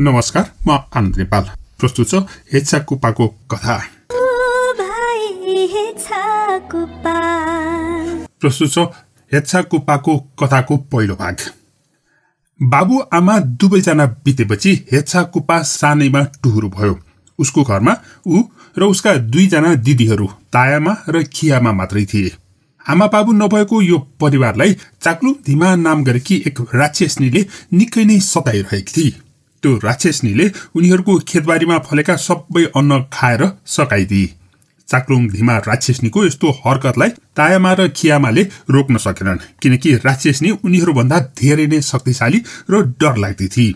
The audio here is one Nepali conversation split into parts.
नमस्कार म आनन्द नेपाल प्रस्तुत छ हेचा कुपाको कथा प्रस्तुत छ हेच्छा कुपाको कथाको पहिलो भाग बाबु आमा दुवैजना बितेपछि हेच्छा कुपा सानैमा टुहुरो भयो उसको घरमा ऊ र उसका दुईजना दिदीहरू तायामा र खियामा मात्रै थिए आमा बाबु नभएको यो परिवारलाई चाक्लु धिमा नाम गरेकी एक राक्षसनीले निकै नै सताइरहेकी थिए त्यो राक्षसनीले उनीहरूको खेतबारीमा फलेका सबै अन्न खाएर सकाइदिए चाक्लुङ धिमा राक्षसनीको यस्तो हरकतलाई तायामा र खियामाले रोक्न सकेनन् किनकि राक्षसनी उनीहरूभन्दा धेरै नै शक्तिशाली र डर लाग्दी थिए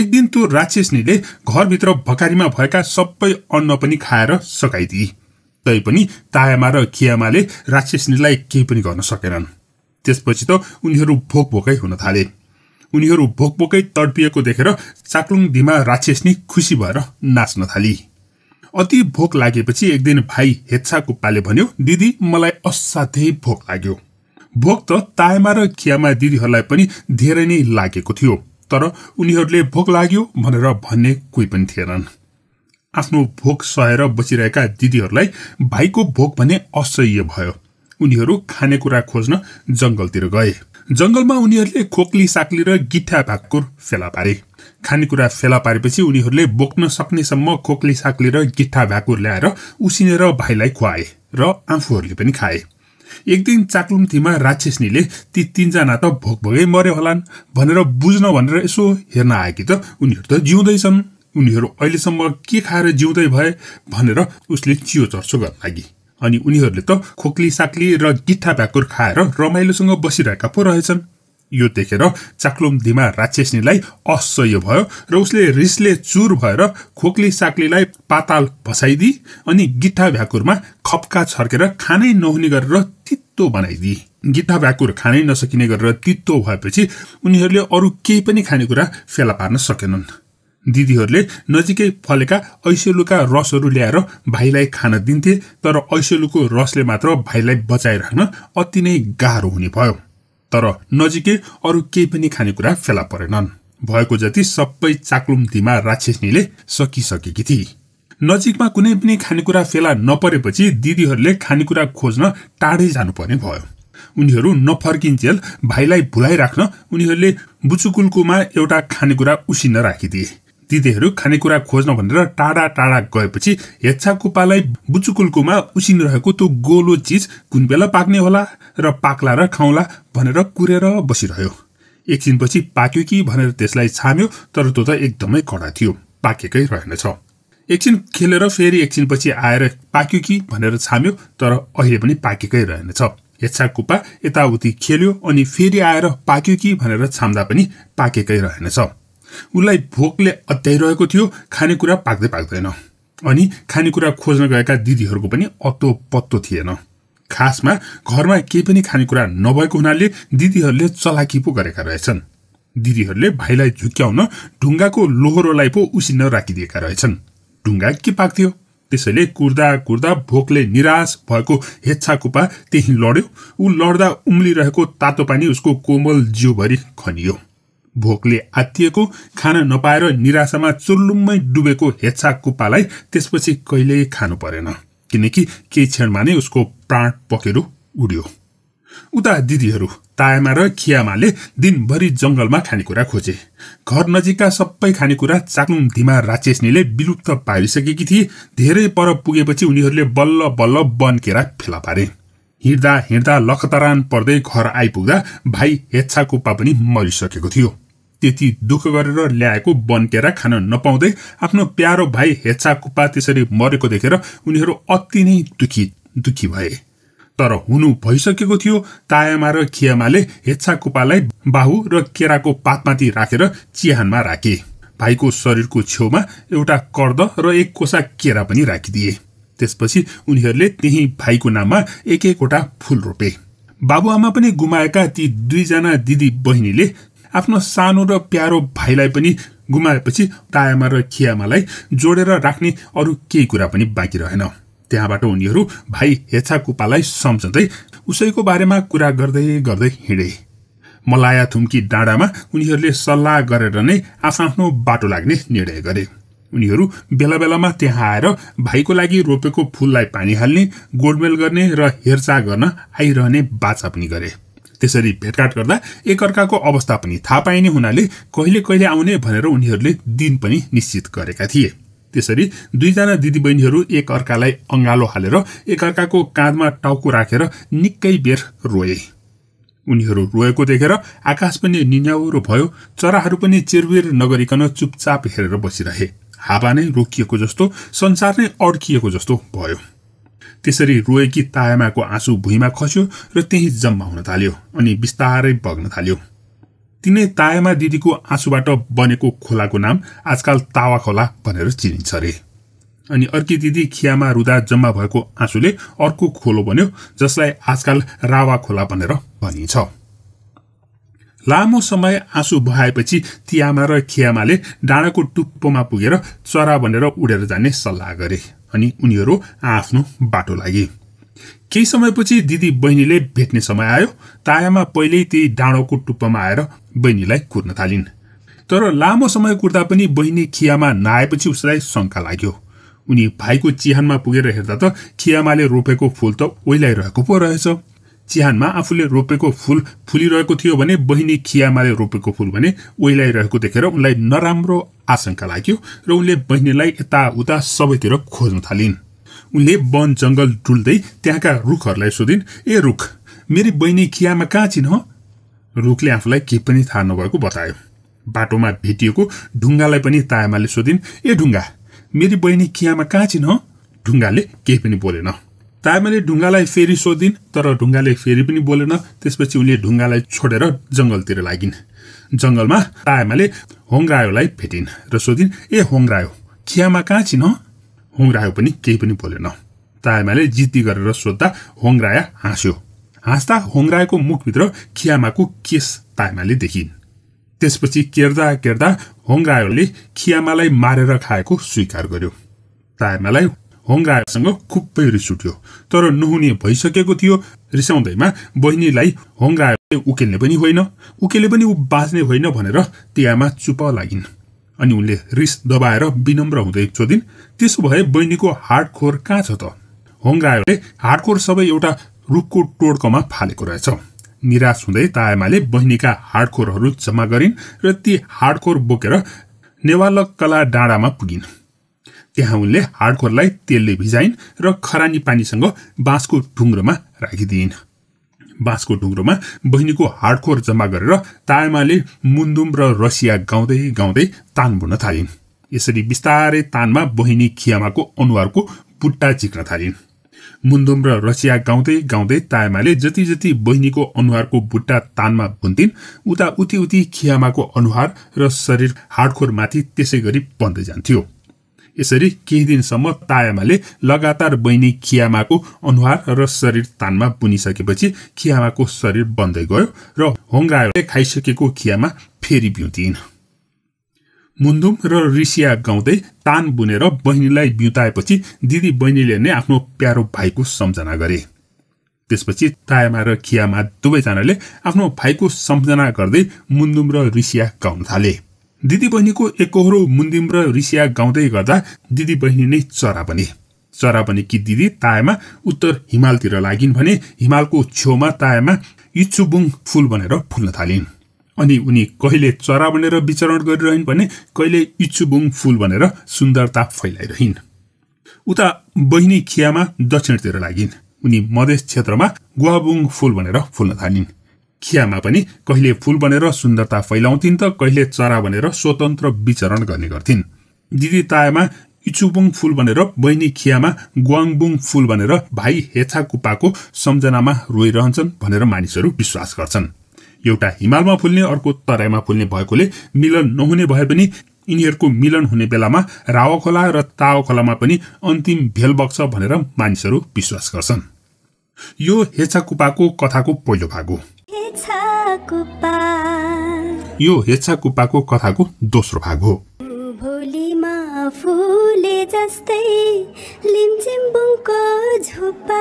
एक दिन त्यो राक्षसनीले घरभित्र भकारीमा भएका सबै अन्न पनि खाएर सकाइदिए तैपनि तायामा र खियामाले राक्षसनीलाई केही पनि गर्न सकेनन् त्यसपछि त उनीहरू भोक भोकै हुन थाले उनीहरू भोकभोकै तडपिएको देखेर चाक्लुङ दिमा राक्षसनी खुसी भएर नाच्न थाली अति भोक लागेपछि एक दिन भाइ हेच्छाको पाले भन्यो दिदी मलाई असाध्यै भोक लाग्यो भोक त तायमा र खियामा दिदीहरूलाई पनि धेरै नै लागेको थियो तर उनीहरूले भोक लाग्यो भनेर भन्ने कोही पनि थिएनन् आफ्नो भोक सहेर बसिरहेका दिदीहरूलाई भाइको भोक भने असह्य भयो उनीहरू खानेकुरा खोज्न जङ्गलतिर गए जङ्गलमा उनीहरूले खोक्ली साक्ली र गिट्ठा भाकुर फेला पारे खानेकुरा फेला पारेपछि उनीहरूले बोक्न सक्नेसम्म खोक्ली साक्ली र गिट्ठा भाकुर ल्याएर उसिनेर भाइलाई खुवाए र आफूहरूले पनि खाए एक दिन चाक्लुम्थीमा राक्षसनीले ती तिनजना त भोगभोगै मर्यो होलान् भनेर बुझ्न भनेर यसो हेर्न कि त उनीहरू त जिउँदैछन् उनीहरू अहिलेसम्म के खाएर जिउँदै भए भनेर उसले चियो चर्चो गर्न लागि अनि उनीहरूले त खोक्ली साक्ली र गिठा भ्याकुर खाएर रमाइलोसँग बसिरहेका पो रहेछन् यो देखेर चाक्लोम धिमा राक्षेसनीलाई असह्य भयो र उसले रिसले चुर भएर खोक्ली साक्लीलाई पाताल भसाइदिई अनि गिठा भ्याकुरमा खप्का छर्केर खानै नहुने गरेर तित्तो बनाइदिए गिठा भ्याकुर खानै नसकिने गरेर तित्तो भएपछि उनीहरूले अरू केही पनि खानेकुरा फेला पार्न सकेनन् दिदीहरूले नजिकै फलेका ऐसेलुका रसहरू ल्याएर भाइलाई खान दिन्थे तर ऐसेलुको रसले मात्र भाइलाई बचाइराख्न अति नै गाह्रो हुने भयो तर नजिकै अरू केही पनि खानेकुरा फेला परेनन् भएको जति सबै चाक्लुम्तीमा राक्षसनीले सकिसकेकी थिए नजिकमा कुनै पनि खानेकुरा फेला नपरेपछि दिदीहरूले खानेकुरा खोज्न टाढै जानुपर्ने भयो उनीहरू नफर्किन्जेल भाइलाई भुलाइराख्न उनीहरूले बुचुकुल्कुमा एउटा खानेकुरा उसिन राखिदिए दिदीहरू खानेकुरा खोज्न भनेर टाढा टाढा गएपछि हेच्छाकुपालाई बुचुकुल्कुमा उसिनिरहेको त्यो गोलो चिज कुन बेला पाक्ने होला र पाक्ला र खाउँला भनेर कुरेर बसिरह्यो एकछिनपछि पाक्यो कि भनेर त्यसलाई छाम्यो तर त्यो त एकदमै कडा थियो पाकेकै रहेनछ एकछिन खेलेर फेरि एकछिनपछि आएर पाक्यो कि भनेर छाम्यो तर अहिले पनि पाकेकै रहेनछ हेच्छाकुपा यताउति खेल्यो अनि फेरि आएर पाक्यो कि भनेर छाम्दा पनि पाकेकै रहेनछ उसलाई भोकले अत्याइरहेको थियो खानेकुरा पाक्दै पाक्दैन अनि खानेकुरा खोज्न गएका दिदीहरूको पनि अत्तो पत्तो थिएन खासमा घरमा केही पनि खानेकुरा नभएको हुनाले दिदीहरूले चलाकी पो गरेका रहेछन् दिदीहरूले भाइलाई झुक्क्याउन ढुङ्गाको लोहोरोलाई पो उसिन्न राखिदिएका रहेछन् ढुङ्गा के पाक्थ्यो त्यसैले कुर्दा कुर्दा भोकले निराश भएको हेच्छा कुपा त्यहीँ लड्यो ऊ लड्दा उम्लिरहेको तातो पानी उसको कोमल जिउभरि खनियो भोकले आत्तिएको खाना नपाएर निराशामा चुल्लुम्मै डुबेको हेच्छा कुप्पालाई त्यसपछि कहिल्यै खानु परेन किनकि केही क्षणमा नै उसको प्राण पकेर उड्यो उता दिदीहरू तायामा र खियामाले दिनभरि जङ्गलमा खानेकुरा खोजे घर नजिकका सबै खानेकुरा चाक्लुङ धिमा राचेस्नीले विलुप्त पारिसकेकी थिए धेरै पर पुगेपछि उनीहरूले बल्ल बल्ल बनकेरा फेला पारे हिँड्दा हिँड्दा लखतरान पर्दै घर आइपुग्दा भाइ कुप्पा पनि मरिसकेको थियो त्यति दुःख गरेर ल्याएको बनकेरा खान नपाउँदै आफ्नो प्यारो भाइ हेचा कुप्पा त्यसरी मरेको देखेर उनीहरू अति नै दुखी दुखी भए तर हुनु भइसकेको थियो तायामा र खियामाले हेच्छा कुपालाई बाहु र केराको पातमाथि राखेर रा चिहानमा राखे भाइको शरीरको छेउमा एउटा कर्द र एक कोसा केरा पनि राखिदिए त्यसपछि उनीहरूले त्यही भाइको नाममा एक एकवटा फुल रोपे बाबुआमा पनि गुमाएका ती दुईजना दिदी बहिनीले आफ्नो सानो र प्यारो भाइलाई पनि गुमाएपछि तायामा र खियामालाई जोडेर राख्ने अरू केही कुरा पनि बाँकी रहेन त्यहाँबाट उनीहरू भाइ हेछाकुपालाई सम्झँदै उसैको बारेमा कुरा गर्दै गर्दै हिँडे मलाया थुम्की डाँडामा उनीहरूले सल्लाह गरेर नै आफ्नो बाटो लाग्ने निर्णय गरे उनीहरू बेला बेलामा त्यहाँ आएर भाइको लागि रोपेको फुललाई पानी हाल्ने गोडमेल गर्ने र हेरचाह गर्न आइरहने बाचा पनि गरे त्यसरी भेटघाट गर्दा एकअर्काको अवस्था पनि थाहा पाइने हुनाले कहिले कहिले आउने भनेर उनीहरूले दिन पनि निश्चित गरेका थिए त्यसरी दुईजना दिदीबहिनीहरू एकअर्कालाई अँगालो हालेर एकअर्काको काँधमा टाउको राखेर निकै बेर रोए उनीहरू रोएको देखेर आकाश पनि निन्याउरो भयो चराहरू पनि चिरबिर नगरिकन चुपचाप हेरेर बसिरहे हावा नै रोकिएको जस्तो संसार नै अड्किएको जस्तो भयो त्यसरी रोएकी तायामाको आँसु भुइँमा खस्यो र त्यही जम्मा हुन थाल्यो अनि बिस्तारै बग्न थाल्यो तिनै तायामा दिदीको आँसुबाट बनेको खोलाको नाम आजकल तावा खोला भनेर चिनिन्छ अरे अनि अर्की दिदी खियामा रुदा जम्मा भएको आँसुले अर्को खोलो बन्यो जसलाई आजकल रावा खोला भनेर भनिन्छ लामो समय आँसु बहाएपछि तियामा र खियामाले डाँडाको टुप्पोमा पुगेर चरा भनेर उडेर जाने सल्लाह गरे अनि उनीहरू आफ्नो बाटो लागे केही समयपछि दिदी बहिनीले भेट्ने समय आयो तायामा पहिल्यै त्यही डाँडोको टुप्पामा आएर बहिनीलाई कुर्न थालिन् तर लामो समय कुर्दा पनि बहिनी खियामा नआएपछि उसलाई शङ्का लाग्यो उनी भाइको चिहानमा पुगेर हेर्दा त खियामाले रोपेको फुल त ओइलाइरहेको पो रहेछ चिहानमा आफूले रोपेको फुल फुलिरहेको थियो भने बहिनी खियामाले रोपेको फुल भने ओइलाइरहेको देखेर उनलाई नराम्रो आशंका लाग्यो र उनले बहिनीलाई यताउता सबैतिर खोज्न थालिन् उनले वन जङ्गल डुल्दै त्यहाँका रुखहरूलाई सोधिन् ए रुख मेरी बहिनी खियामा कहाँ चिन् रुखले आफूलाई केही पनि थाहा नभएको बतायो बाटोमा भेटिएको ढुङ्गालाई पनि तायामाले सोधिन् ए ढुङ्गा मेरी बहिनी खियामा कहाँ चिन् ढुङ्गाले केही पनि बोलेन तामाले ढुङ्गालाई फेरि सोधिन् तर ढुङ्गाले फेरि पनि बोलेन त्यसपछि उनले ढुङ्गालाई छोडेर जङ्गलतिर लागिन् जङ्गलमा तायमाले होङरायोलाई भेटिन् र सोधिन् ए होङरायो खियामा कहाँ छिन होङरायो पनि केही पनि बोलेन तायमाले जिद्दी गरेर सोद्धा होङराया हाँस्यो हाँस्दा होङरायोको मुखभित्र खियामाको केस तायमाले देखिन् त्यसपछि केर्दा केर्दा होङरायोले खियामालाई मारेर खाएको स्वीकार गर्यो तायमालाई होङरासँग खुप्पै रिस उठ्यो तर नहुने भइसकेको थियो रिसाउँदैमा बहिनीलाई होङराले उकेल्ने पनि होइन उकेले पनि ऊ बाँच्ने होइन भनेर तियामा चुप लागिन् अनि उनले रिस दबाएर विनम्र हुँदै सोधिन् त्यसो भए बहिनीको हाडखोर कहाँ छ त हार्ड हाडखोर सबै एउटा रुखको टोडकोमा फालेको रहेछ निराश हुँदै तायामाले बहिनीका हाडखोरहरू जम्मा गरिन् र ती हाडखोर बोकेर नेवालक कला डाँडामा पुगिन् त्यहाँ उनले हार्डकोरलाई तेलले भिजाइन् र खरानी पानीसँग बाँसको ढुङ्ग्रोमा राखिदिइन् बाँसको ढुङ्ग्रोमा बहिनीको हार्डकोर जम्मा गरेर तायमाले मुन्दुम र रसिया गाउँदै गाउँदै तान बुन्न थालिन् यसरी बिस्तारै तानमा बहिनी खियामाको अनुहारको बुट्टा चिक्न थालिन् मुन्दुम र रसिया गाउँदै गाउँदै तायमाले जति जति बहिनीको अनुहारको बुट्टा तानमा बुन्थिन् उता उति उति खियामाको अनुहार र शरीर हाडखोरमाथि त्यसै गरी बन्दै जान्थ्यो यसरी केही दिनसम्म तायामाले लगातार बहिनी खियामाको अनुहार र शरीर तानमा बुनिसकेपछि खियामाको शरीर बन्दै गयो र होङ्गाहरूले खाइसकेको खियामा फेरि बिउतिन् मुन्दुम र ऋषिया गाउँदै तान बुनेर बहिनीलाई बिउताएपछि दिदी बहिनीले नै आफ्नो प्यारो भाइको सम्झना गरे त्यसपछि तायामा र खियामा दुवैजनाले आफ्नो भाइको सम्झना गर्दै मुन्दुम र ऋषिया गाउन थाले दिदी बहिनीको एकहोरो मुन्दिम र रिसिया गाउँदै गर्दा दिदी बहिनी नै चरा बने चरा कि दिदी तायामा उत्तर हिमालतिर लागिन् भने हिमालको छेउमा तायामा इच्छुबुङ फुल बनेर फुल्न थालिन् अनि उनी कहिले चरा बनेर विचरण गरिरहन् भने कहिले इच्छुबुङ फुल बनेर सुन्दरता फैलाइरहन् उता बहिनी खियामा दक्षिणतिर लागिन् उनी मधेस क्षेत्रमा गुवाबुङ फुल भनेर फुल्न थालिन् खियामा पनि कहिले फूल बनेर सुन्दरता फैलाउँथिन् त कहिले चरा बनेर स्वतन्त्र विचरण गर्ने गर्थिन् दिदी तायामा इचुबुङ फूल बनेर बहिनी खियामा ग्वाङबुङ फुल बनेर भाइ हेछा सम्झनामा रोइरहन्छन् भनेर मानिसहरू विश्वास गर्छन् एउटा हिमालमा फुल्ने अर्को तराईमा फुल्ने भएकोले मिलन नहुने भए पनि यिनीहरूको मिलन हुने बेलामा रावखोला र तावखोलामा पनि अन्तिम भेल बग्छ भनेर मानिसहरू विश्वास गर्छन् यो हेछाकुपाको कथाको पहिलो भाग हो यो हेछाकुपाको कथाको दोस्रो भाग हो फुले जस्तै लिम्चिम्बुङको झुपा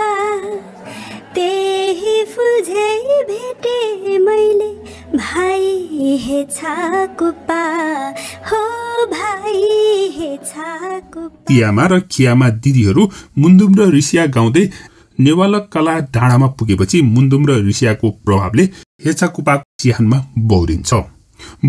त्यही फुझे भेटे मैले भाइ हेछा कुपा हो भाइ हेछा कुपा तियामा र खियामा दिदीहरू मुन्दुम र रिसिया गाउँदै नेवालक कला डाँडामा पुगेपछि मुन्दुम र ऋषियाको प्रभावले हेचाकुपा चिहानमा बौरिन्छ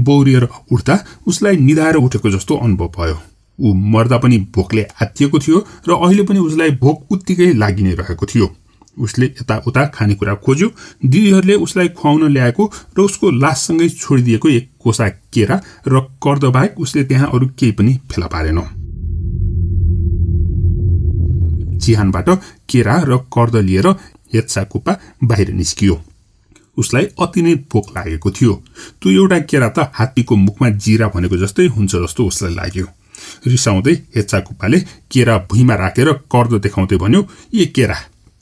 बौरिएर उठ्दा उसलाई निधाएर उठेको जस्तो अनुभव भयो ऊ मर्दा पनि भोकले आत्तिएको थियो र अहिले पनि उसलाई भोक उत्तिकै लागि नै रहेको थियो उसले यताउता खानेकुरा खोज्यो दिदीहरूले उसलाई खुवाउन ल्याएको र उसको लाससँगै छोडिदिएको एक कोसा केरा र कर्दबाहेक उसले त्यहाँ अरू केही पनि फेला पारेन जिहानबाट केरा र कर्द लिएर हेत्साकुपा बाहिर निस्कियो उसलाई अति नै भोक लागेको थियो त्यो एउटा केरा त हात्तीको मुखमा जिरा भनेको जस्तै हुन्छ जस्तो उसलाई लाग्यो रिसाउँदै हेत्साकुपाले केरा भुइँमा राखेर कर्द देखाउँदै भन्यो ए केरा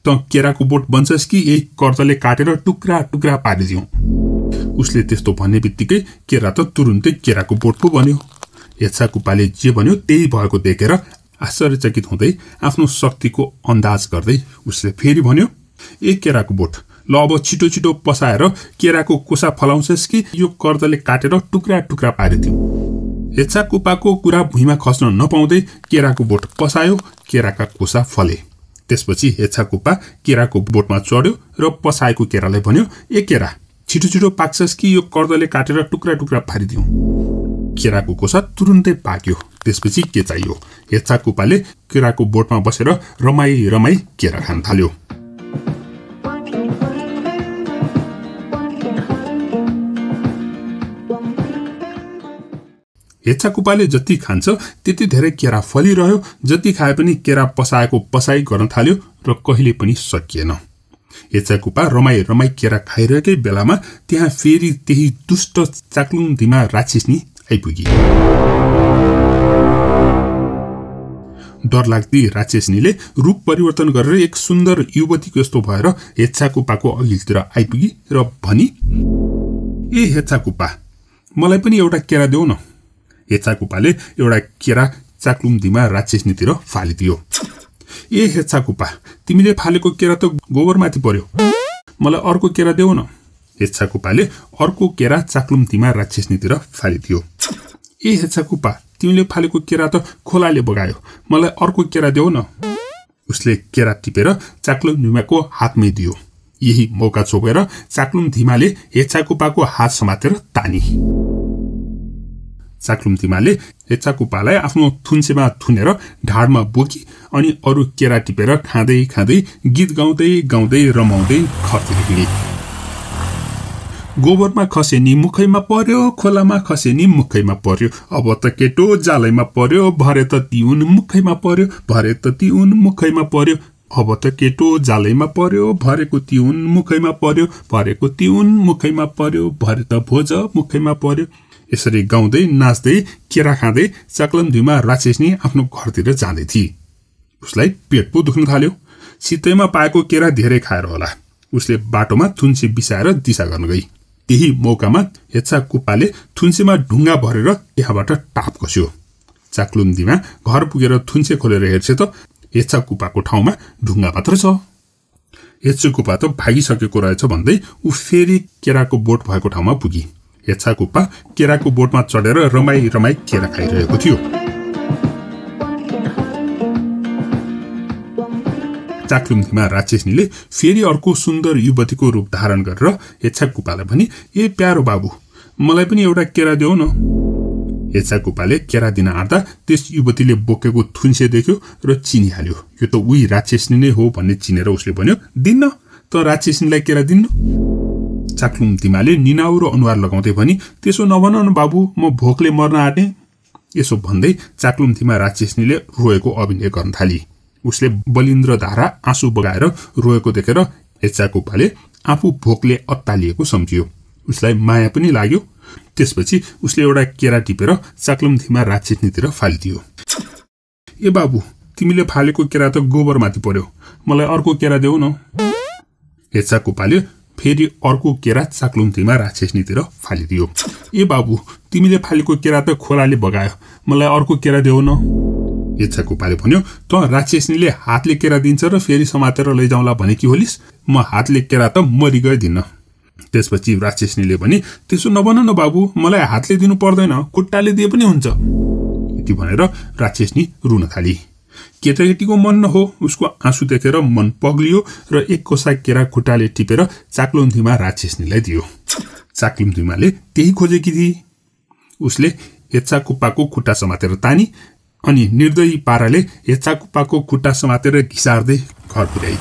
त केराको बोट बन्छस् कि यही कर्दले काटेर टुक्रा टुक्रा पारिदिउँ उसले त्यस्तो भन्ने बित्तिकै केरा त तुरुन्तै केराको बोट पो भन्यो हेत्साकुपाले जे भन्यो त्यही भएको देखेर आश्चर्यचकित हुँदै आफ्नो शक्तिको अन्दाज गर्दै उसले फेरि भन्यो ए केराको बोट ल अब छिटो छिटो पसाएर केराको कोसा फलाउँछस् कि यो कर्दले काटेर टुक्रा टुक्रा हेच्छा कुपाको कुरा भुइँमा खस्न नपाउँदै केराको बोट पसायो केराका कोसा फले त्यसपछि कुपा केराको बोटमा चढ्यो र पसाएको केरालाई भन्यो ए केरा छिटो छिटो पाक्छस् कि यो कर्दले काटेर टुक्रा टुक्रा पारिदिउँ केराको कोसा तुरुन्तै पाक्यो त्यसपछि के चाहियो हेच्छा कुपाले केराको बोटमा बसेर रमाई रमाई केरा खान थाल्यो हेच्छा जति खान्छ त्यति धेरै केरा फलिरह्यो जति खाए पनि केरा पसाएको पसाइ गर्न थाल्यो र कहिले पनि सकिएन हेच्छा कुपा रमाई रमाई केरा खाइरहेकै बेलामा त्यहाँ फेरि त्यही दुष्ट चाक्लुङ दिमा राक्षिस्नी पुगी डरलाग्दी राक्षसनीले रूप परिवर्तन गरेर एक सुन्दर युवतीको यस्तो भएर हेच्छा कुप्पाको अघिल्तिर आइपुगी र भनी ए हेच्छा मलाई पनि एउटा केरा देऊ न हेच्छा एउटा केरा चाक्लुम्दीमा राक्षसनीतिर फालिदियो ए हेच्छा तिमीले फालेको केरा त गोबरमाथि पर्यो मलाई अर्को केरा देऊ न हेच्छाकुपाले अर्को केरा चाक्लुम्तीमा राक्षसनीतिर फालिदियो ए हेच्छाकुपा तिमीले फालेको केरा त खोलाले बगायो मलाई अर्को केरा देऊ न उसले केरा टिपेर चाक्लुङ धिमाको हातमै दियो यही मौका छोपेर चाक्लुङ धिमाले हेच्छाकुपाको हात समातेर तानी चाक्लुङ धिमाले हेच्छाकुपालाई आफ्नो थुन्सेमा थुनेर ढाडमा बोकी अनि अरू केरा टिपेर खाँदै खाँदै गीत गाउँदै गाउँदै रमाउँदै खर्च गोबरमा खसेनी मुखैमा पर्यो खोलामा खसेनी मुखैमा पर्यो अब त केटो जालैमा पर्यो भरे त तिउन मुखैमा पर्यो भरे त तिउन मुखैमा पर्यो अब त केटो जालैमा पर्यो भरेको तिउन मुखैमा पर्यो भरेको तिउन मुखैमा पर्यो भरे त भोज मुखैमा पर्यो यसरी गाउँदै नाच्दै केरा खाँदै चाक्लमधुईमा राक्षसनी आफ्नो घरतिर जाँदै थिए उसलाई पेट पो दुख्न थाल्यो सितैमा पाएको केरा धेरै खाएर होला उसले बाटोमा थुन्से बिसाएर दिशा गर्न गई त्यही मौकामा हेच्चा कुप्पाले थुन्सेमा ढुङ्गा भरेर त्यहाँबाट टाप कस्यो चाक्लुम्दीमा घर पुगेर थुन्से खोलेर हेर्छ त हेच्चा कुप्पाको ठाउँमा ढुङ्गा मात्र छ हेच्चे कुप्पा त भागिसकेको रहेछ भन्दै ऊ फेरि केराको बोट भएको ठाउँमा पुगी हेच्छा कुप्पा केराको बोटमा चढेर रमाई रमाई केरा खाइरहेको थियो चाक्लुम्थीमा राक्षसनीले फेरि अर्को सुन्दर युवतीको रूप धारण गरेर हेच्छा कुपालाई भने ए प्यारो बाबु मलाई पनि एउटा केरा देऊ न हेच्छा केरा दिन आँट्दा त्यस युवतीले बोकेको थुन्से देख्यो र चिनिहाल्यो यो त उही राक्षेसनी नै हो भन्ने चिनेर उसले भन्यो दिन्न त राक्षेसनीलाई केरा दिन्न निनाउ र अनुहार लगाउँदै भने त्यसो नभन न बाबु म भोकले मर्न आँटेँ यसो भन्दै चाक्लुम्थीमा राक्षेसनीले रोएको अभिनय गर्न थाली उसले बलिन्द्र धारा आँसु बगाएर रोएको देखेर हेचाकोपाले आफू भोकले अत्तालिएको सम्झियो उसलाई माया पनि लाग्यो त्यसपछि उसले एउटा केरा टिपेर चाक्लुम्थीमा राक्षिनीतिर फालिदियो ए बाबु तिमीले फालेको केरा त गोबरमाथि पर्यो मलाई अर्को केरा देऊ न हेचाकोपाले फेरि अर्को केरा चाक्लुम्थीमा राक्षसनीतिर फालिदियो ए बाबु तिमीले फालेको केरा त खोलाले बगायो मलाई अर्को केरा देऊ न इच्छाको पाले भन्यो त राक्षसनीले हातले केरा दिन्छ र फेरि समातेर लैजाउँला भने कि होलिस म हातले केरा त मरि गइदिन्न त्यसपछि राक्षसनीले भने त्यसो नबन न बाबु मलाई हातले दिनु पर्दैन खुट्टाले दिए पनि हुन्छ यति भनेर राक्षसनी रुन थालि केटाकेटीको मन नहो उसको आँसु देखेर मन पग्लियो र एक कोसा केरा खुट्टाले टिपेर चाक्लुम्थीमा राक्षसनीलाई दियो चाक्लुम्थीमाले त्यही खोजेकी थिए उसले हेच्चा कुप्पाको खुट्टा समातेर तानी अनि निर्दयी पाराले हेचाकुपाको खुट्टा समातेर घिसार्दै घर पुर्याए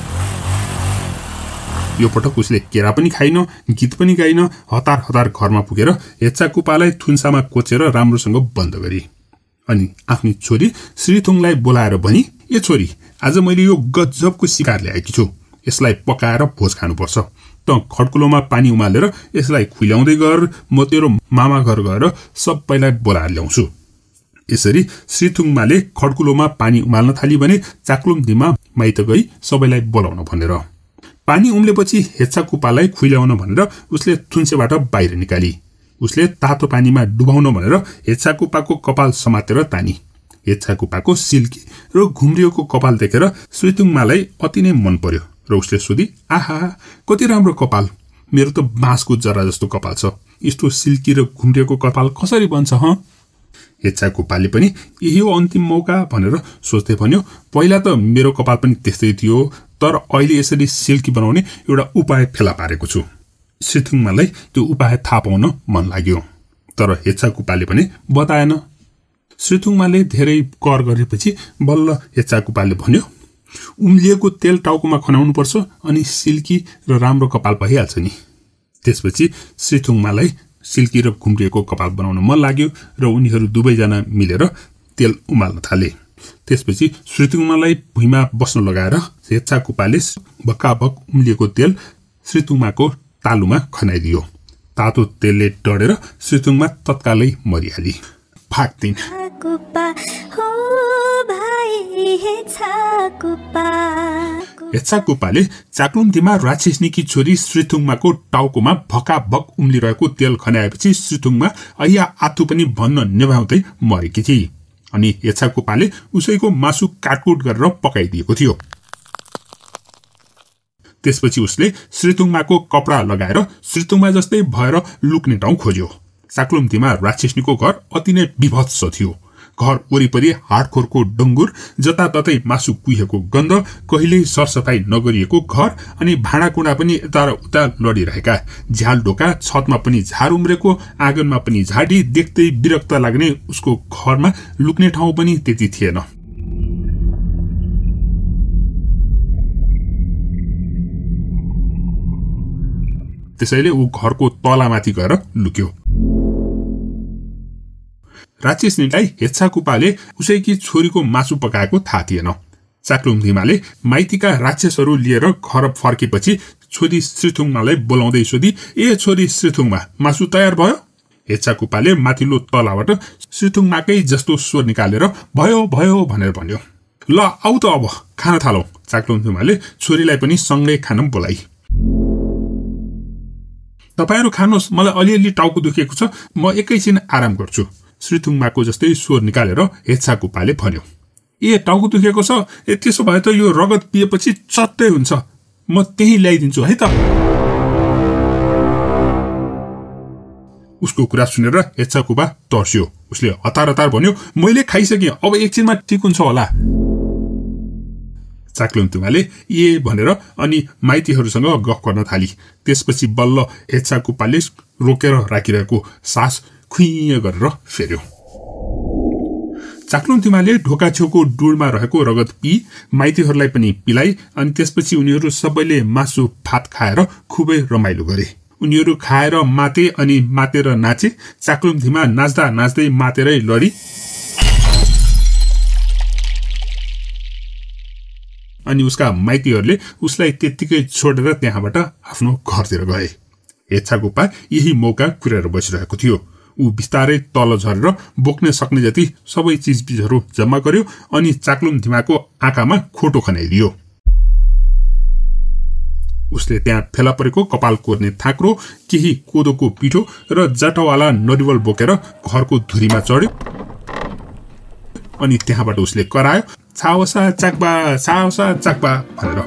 यो पटक उसले केरा पनि खाइन गीत पनि गाइन हतार हतार घरमा पुगेर हेचाकुपालाई थुन्सामा कोचेर राम्रोसँग बन्द गरे अनि आफ्नो छोरी श्रीथुङलाई बोलाएर भनी ए छोरी आज मैले यो गजबको सिकार ल्याएकी छु यसलाई पकाएर भोज खानुपर्छ त खड्कुलोमा पानी उमालेर यसलाई खुल्याउँदै गर म तेरो मामा घर गएर सबैलाई बोलाएर ल्याउँछु यसरी श्रीथुङमाले खड्कुलोमा पानी उमाल्न थाल्यो भने दिमा माइत गई सबैलाई बोलाउन भनेर पानी उम्लेपछि हेच्छा कुपालाई खुइल्याउन भनेर उसले थुन्सेबाट बाहिर निकाली उसले तातो पानीमा डुबाउन भनेर हेच्छा कुपाको कपाल समातेर तानी हेच्छा कुपाको सिल्की र घुम्रियोको कपाल देखेर श्रीथुङमालाई अति नै मन पर्यो र उसले सोधी आहा कति राम्रो कपाल मेरो त बाँसको जरा जस्तो कपाल छ यस्तो सिल्की र घुम्रिएको कपाल कसरी बन्छ हँ हेचा पनि यही हो अन्तिम मौका भनेर सोच्दै भन्यो पहिला त मेरो कपाल पनि त्यस्तै थियो तर अहिले यसरी सिल्की बनाउने एउटा उपाय फेला पारेको छु सिथुङमालाई त्यो उपाय थाहा पाउन मन लाग्यो तर हेचा पाले पनि बताएन सिथुङमाले धेरै कर गरेपछि बल्ल हेचा पाले भन्यो उम्लिएको तेल टाउकोमा खनाउनुपर्छ अनि सिल्की र राम्रो कपाल भइहाल्छ नि त्यसपछि सिथुङमालाई सिल्की र खुम्रिएको कपाल बनाउन मन लाग्यो र उनीहरू दुवैजना मिलेर तेल उमाल्न थाले त्यसपछि श्रीतुङ्मालाई भुइँमा बस्न लगाएर हेच्छा कुपाले भक्काभक उम्लिएको तेल श्रीतुङमाको तालुमा खनाइदियो तातो तेलले डढेर श्रीतुङमा तत्कालै मरिहाली भाग तिन भाइ भेत्साकुपाले चाक्लुम्तीमा राक्षसनीकी छोरी श्रीथुङमाको टाउकोमा भका भक उम्लिरहेको तेल खनाएपछि श्रीथुङमा अया आथु पनि भन्न निभाउँदै मरेकी थिए अनि हेत्साकुपाले उसैको मासु काटकुट गरेर पकाइदिएको थियो त्यसपछि उसले श्रीतुङमाको कपडा लगाएर श्रीतुङमा जस्तै भएर लुक्ने ठाउँ खोज्यो चाक्लुम्तीमा राक्षसनीको घर अति नै विभत्स थियो घर वरिपरि हाडखोरको डङ्गुर जताततै मासु कुहेको गन्ध कहिल्यै सरसफाई नगरिएको घर अनि भाँडाकुँडा पनि यता र उता लडिरहेका झ्याल ढोका छतमा पनि झार उम्रेको आँगनमा पनि झाडी देख्दै विरक्त लाग्ने उसको घरमा लुक्ने ठाउँ पनि त्यति थिएन त्यसैले ऊ घरको तलामाथि गएर लुक्यो राजेश हेच्छाकुपाले उसैकी छोरीको मासु पकाएको थाहा थिएन चाक्लुङ धिमाले माइतीका राक्षसहरू लिएर घर फर्केपछि छोरी श्रीथुङमालाई बोलाउँदै सोधी ए छोरी श्रीथुङमा मासु तयार भयो हेच्छा माथिल्लो तलाबाट श्रीथुङमाकै जस्तो स्वर निकालेर भयो भयो भनेर भन्यो ल आऊ त अब खान थालौँ चाक्लुङ धिमाले छोरीलाई पनि सँगै खान बोलाइ तपाईँहरू खानुहोस् मलाई अलिअलि टाउको दुखेको छ म एकैछिन आराम गर्छु श्रीथुङमाको जस्तै स्वर निकालेर हेच्छा गुप्पाले भन्यो ए टाउको दुखेको छ ए त्यसो भए त यो रगत पिएपछि चट्टै हुन्छ म त्यहीँ ल्याइदिन्छु है त उसको कुरा सुनेर हेच्छा कुपा तर्स्यो उसले हतार हतार भन्यो मैले खाइसकेँ अब एकछिनमा ठिक हुन्छ होला चाक्लुङतुमाले ए भनेर अनि माइतीहरूसँग गफ गर्न थाली त्यसपछि बल्ल हेच्छा कुपाले रोकेर राखिरहेको सास खुइँ गरेर फेर्यो चाक्लुङ तिमाले ढोका छेउको डुलमा रहेको रगत पि माइतीहरूलाई पनि पिलाए अनि त्यसपछि उनीहरू सबैले मासु फात खाएर खुबै रमाइलो गरे उनीहरू खाएर माते अनि मातेर नाचे चाक्लुङ धिमा नाच्दा नाच्दै मातेरै लडी अनि उसका माइतीहरूले उसलाई त्यत्तिकै छोडेर त्यहाँबाट आफ्नो घरतिर गए गोपा यही मौका कुरेर बसिरहेको थियो ऊ बिस्तारै तल झरेर बोक्न सक्ने जति सबै चिजबिजहरू जम्मा गर्यो अनि चाक्लुङ धिमाको आँखामा खोटो खनाइदियो उसले त्यहाँ फेला परेको कपाल कोर्ने थाक्रो केही कोदोको पिठो र जाटावाला नरिवल बोकेर घरको धुरीमा चढ्यो अनि त्यहाँबाट उसले करायो छावसा चाक्बा छावसा चाक्बा भनेर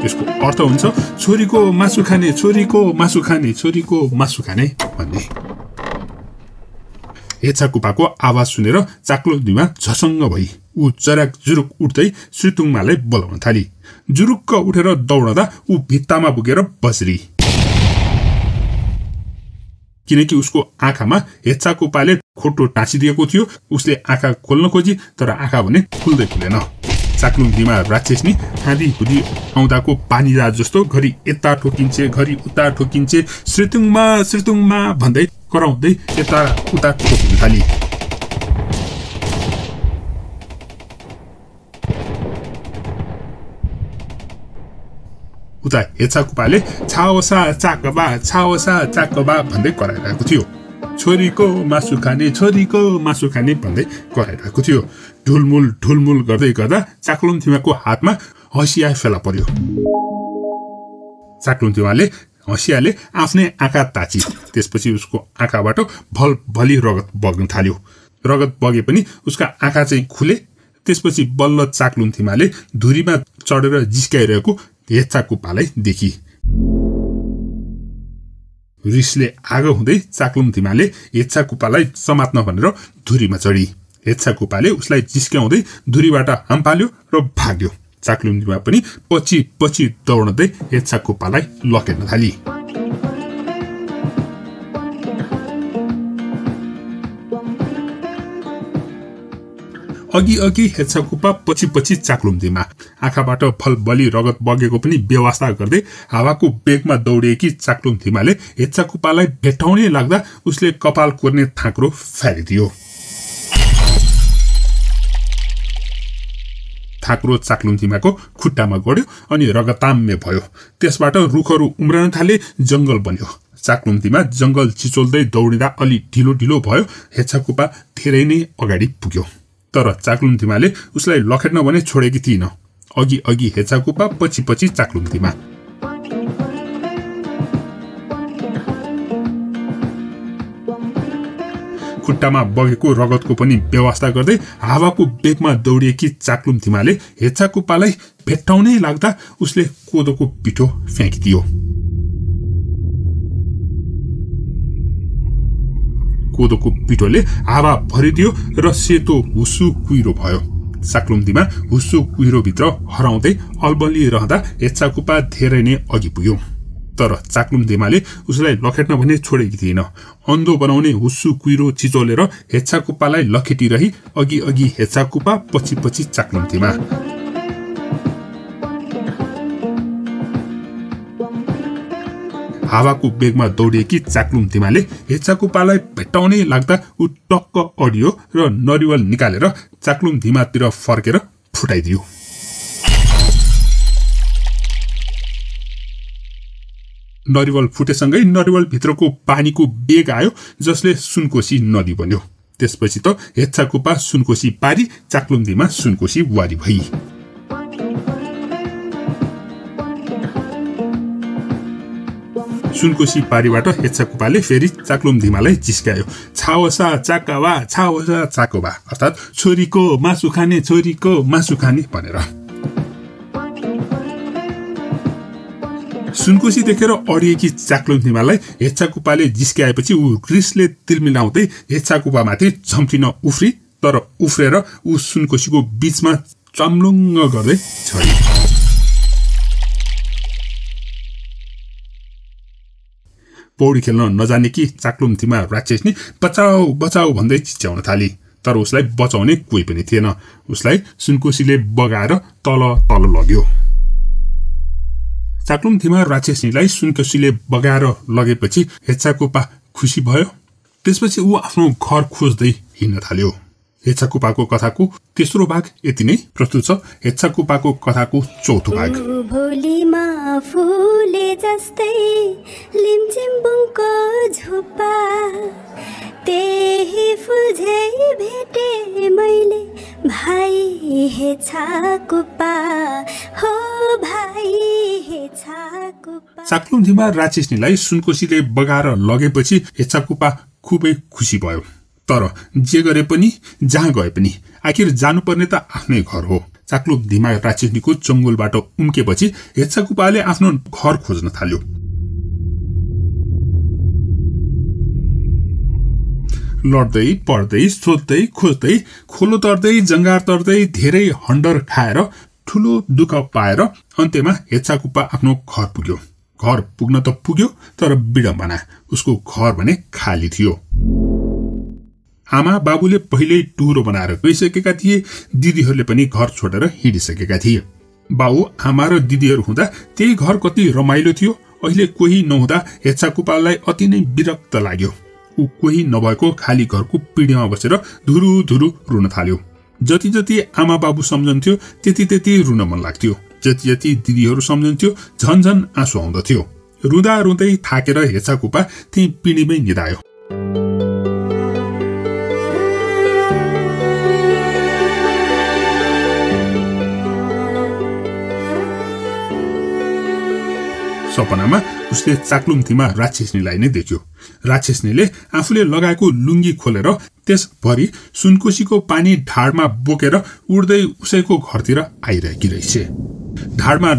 त्यसको अर्थ हुन्छ छोरीको मासु खाने छोरीको मासु खाने छोरीको मासु खाने भन्ने हेछाको पाको आवाज सुनेर चाक्लो दिमा झसङ्ग भई ऊ चराक जुरुक उठ्दै सुतुङमालाई बोलाउन थाली जुरुक्क उठेर दौडँदा ऊ भित्तामा पुगेर बज्री किनकि उसको आँखामा हेच्चाको पाले खोटो टाँसिदिएको थियो उसले आँखा खोल्न खोजी तर आँखा भने खुल्दै खुलेन चाक्लुङ दिमा राक्षसनी खाँदी हुँदी आउँदाको राज जस्तो घरि यता ठोकिन्छे घरि उता ठोकिन्छे श्रीतुङमा श्रीतुङमा भन्दै कराउँदै यता उता ठोकिन थाली उता हेचा कुपाले छाओसा चाकबा छाओसा चाकबा भन्दै कराइरहेको थियो छोरीको मासु खाने छोरीको मासु खाने भन्दै कराइरहेको थियो ढुलमुल ढुलमुल गर्दै गर्दा चाक्लुङ थिमाको हातमा हँसिया फेला पर्यो चाक्लुङ थिमाले हँसियाले आफ्नै आँखा ताची त्यसपछि उसको आँखाबाट भल भली रगत बग्न थाल्यो रगत बगे पनि उसका आँखा चाहिँ खुले त्यसपछि बल्ल चाक्लुङ थिमाले धुरीमा चढेर जिस्काइरहेको हेच्चा कुपालाई देखि रिसले आगो हुँदै चाक्लुङ थिमाले हेचाकुपालाई समात्न भनेर धुरीमा चढी हेच्छाको उसलाई जिस्क्याउँदै धुरीबाट हाम र भाग्यो चाक्लुङ्गीमा पनि पछि पछि दौड्दै हेच्छा कुपालाई लकेर्न थाली अघि अघि हेच्छाकुप्पा पछि पछि चाक्लुम्दीमा आँखाबाट फल बलि रगत बगेको पनि व्यवस्था गर्दै हावाको बेगमा दौडिएकी चाक्लुम्थीमाले हेच्छाकुप्पालाई भेटाउने लाग्दा उसले कपाल कोर्ने थाँक्रो फ्यालिदियो थाक्रो चाक्लुङथिमाको खुट्टामा गड्यो अनि रगताम्य भयो त्यसबाट रुखहरू उम्रन थाले जङ्गल बन्यो चाक्लुम्तीमा जङ्गल चिचोल्दै दौडिँदा अलि ढिलो ढिलो भयो हेच्छाकुपा धेरै नै अगाडि पुग्यो तर चाक्लुम्तीमाले उसलाई लखेट्न भने छोडेकी थिइन अघि अघि हेचाकुपा पछि पछि चाक्लुम्तीमा खुट्टामा बगेको रगतको पनि व्यवस्था गर्दै हावाको बेगमा दौडिएकी चाक्लुम थिमाले हेच्चाकुप्पालाई भेट्टाउनै लाग्दा उसले कोदोको पिठो फ्याँकिदियो कोदोको पिठोले हावा भरिदियो र सेतो हुसु कुहिरो भयो साक्लुम्दीमा हुसु कुहिरोभित्र हराउँदै अल्बलिरहँदा हेच्चाकुप्पा धेरै नै अघि पुग्यो तर चाक्लुम देमाले उसलाई लखेट्न भने छोडेकी थिएन अन्धो बनाउने हुस्सु कुहिरो चिचोलेर हेच्छाकुप्पालाई लखेटिरही अघि अघि हेच्छाकुप्पा पछि पछि चाक्लुम देमा हावाको बेगमा दौडिएकी चाक्लुङ तिमाले हेचाकुपालाई भेट्टाउने लाग्दा ऊ टक्क अडियो र नरिवल निकालेर चाक्लुङ धिमातिर फर्केर फुटाइदियो नरिवल फुटेसँगै भित्रको पानीको बेग आयो जसले सुनकोशी नदी बन्यो त्यसपछि त हेच्छाकुपा सुनकोशी पारी चाक्लुङदीमा सुनकोशी वारी भई सुनकोशी पारीबाट हेच्छाकुपाले फेरि चाक्लुम्धीमालाई जिस्कायो छावसा चाकावा छावसा चाकोबा अर्थात् छोरीको मासु खाने छोरीको मासु खाने भनेर सुनकोसी देखेर अडिएकी चाक्लुङ थिमालाई हेच्छाकुपाले जिस्क्याएपछि ऊ रिसले तिर्मिलाउँदै हेच्छाकुपामाथि झम्किन उफ्री तर उफ्रेर ऊ सुनकोसीको बिचमा चम्लुङ्ग गर्दै छरि पौडी खेल्न नजाने कि चाक्लुम्थीमा राक्षसनी बचाऊ बचाऊ भन्दै चिच्याउन थाली तर उसलाई बचाउने कोही पनि थिएन उसलाई सुनकोसीले बगाएर तल तल लग्यो थिमा राक्षसनीलाई सुनकसीले बगाएर लगेपछि हेच्चाकोपा खुसी भयो त्यसपछि ऊ आफ्नो घर खोज्दै हिँड्न थाल्यो हेच्छाकुपाको कथाको तेस्रो भाग यति नै प्रस्तुत छ हेच्छाकुपाको कथाको चौथो भाग भोलिमा फुले जस्तै लिम्चिम्बुङको झुप्पा त्यही फुल झै भेटे मैले भाइ हेच्छाकुपा हो भाइ हेच्छाकुपा साक्लुङथीमा राचेस्नीलाई सुनकोसीले बगाएर लगेपछि हेच्छाकुपा खुबै खुसी भयो तर जे गरे पनि जहाँ गए पनि आखिर जानुपर्ने त आफ्नै घर हो चाक्लुक धिमा राचिनीको चङ्गुलबाट उम्केपछि हेच्चाकुपाले आफ्नो घर खोज्न थाल्यो लड्दै पढ्दै सोध्दै खोज्दै खोलो तर्दै जङ्गार तर्दै धेरै हन्डर खाएर ठुलो दुःख पाएर अन्त्यमा हेच्चाकुप्पा आफ्नो घर पुग्यो घर पुग्न त पुग्यो तर विडम्बना उसको घर भने खाली थियो आमा बाबुले पहिल्यै टुरो बनाएर गइसकेका थिए दिदीहरूले पनि घर छोडेर हिँडिसकेका थिए बाबु आमा र दिदीहरू हुँदा त्यही घर कति रमाइलो थियो अहिले कोही नहुँदा हेचाकुपालाई अति नै विरक्त लाग्यो ऊ कोही नभएको खाली घरको पिँढीमा बसेर धुरु धुरु रुन थाल्यो जति जति आमा बाबु सम्झन्थ्यो त्यति त्यति रुन मन लाग्थ्यो जति जति दिदीहरू सम्झन्थ्यो झन आँसु आउँदथ्यो रुँदा रुँदै थाकेर हेचाकुपा त्यही पिँढीमै निधायो सपनामा उसले चाक्लुङथीमा राक्षसनीलाई नै देख्यो राक्षसनीले आफूले लगाएको लुङ्गी खोलेर त्यसभरि सुनकोसीको पानी ढाडमा बोकेर उड्दै उसैको घरतिर आइरहेकी रहेछ ढाडमा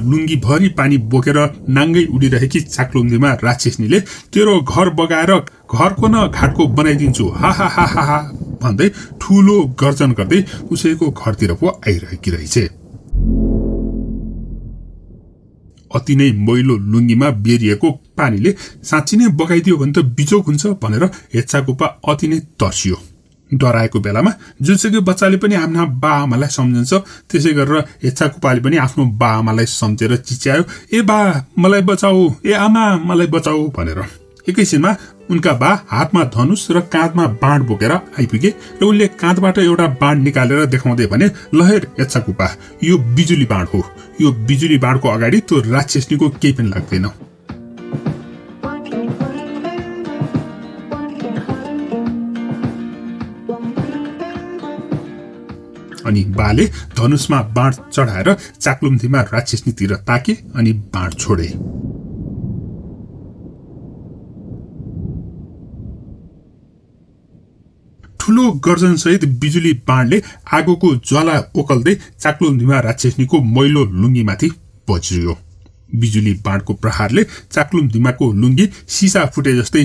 भरि पानी बोकेर नाङ्गै उडिरहेकी चाक्लुङ्गीमा राक्षसनीले तेरो घर बगाएर घरको न घाटको बनाइदिन्छु हा हा हा हा हा भन्दै ठुलो गर्जन गर्दै उसैको घरतिर पो आइरहेकी रहेछ अति नै मैलो लुङ्गीमा बेरिएको पानीले साँच्ची नै बगाइदियो भने त बिजोग हुन्छ भनेर हेच्चाकुपा अति नै तर्सियो डराएको बेलामा जुनसुकै बच्चाले पनि आफ्ना आमालाई सम्झन्छ त्यसै गरेर हेच्चाकुपाले पनि आफ्नो बा आमालाई सम्झेर चिच्यायो ए बा मलाई बचाऊ ए आमा मलाई बचाऊ भनेर एकैछिनमा उनका बा हातमा धनुष र काँधमा बाँड बोकेर आइपुगे र उनले काँधबाट एउटा बाँड निकालेर देखाउँदै भने लहर यच्छकुपा यो बिजुली बाँड हो यो बिजुली बाँडको अगाडि त्यो राक्षसनीको केही पनि लाग्दैन अनि बाले धनुषमा बाँड चढाएर चाक्लुम्थीमा राक्षसनीतिर ताके अनि बाँड छोडे ठुलो गर्जनसहित बिजुली बाणले आगोको ज्वाला ओकल्दै चाक्लो निमा राक्षसनीको मैलो लुङ्गीमाथि पच्रियो बिजुली बाँडको प्रहारले चाक्लुम धिमाको लुङ्गी सिसा फुटे जस्तै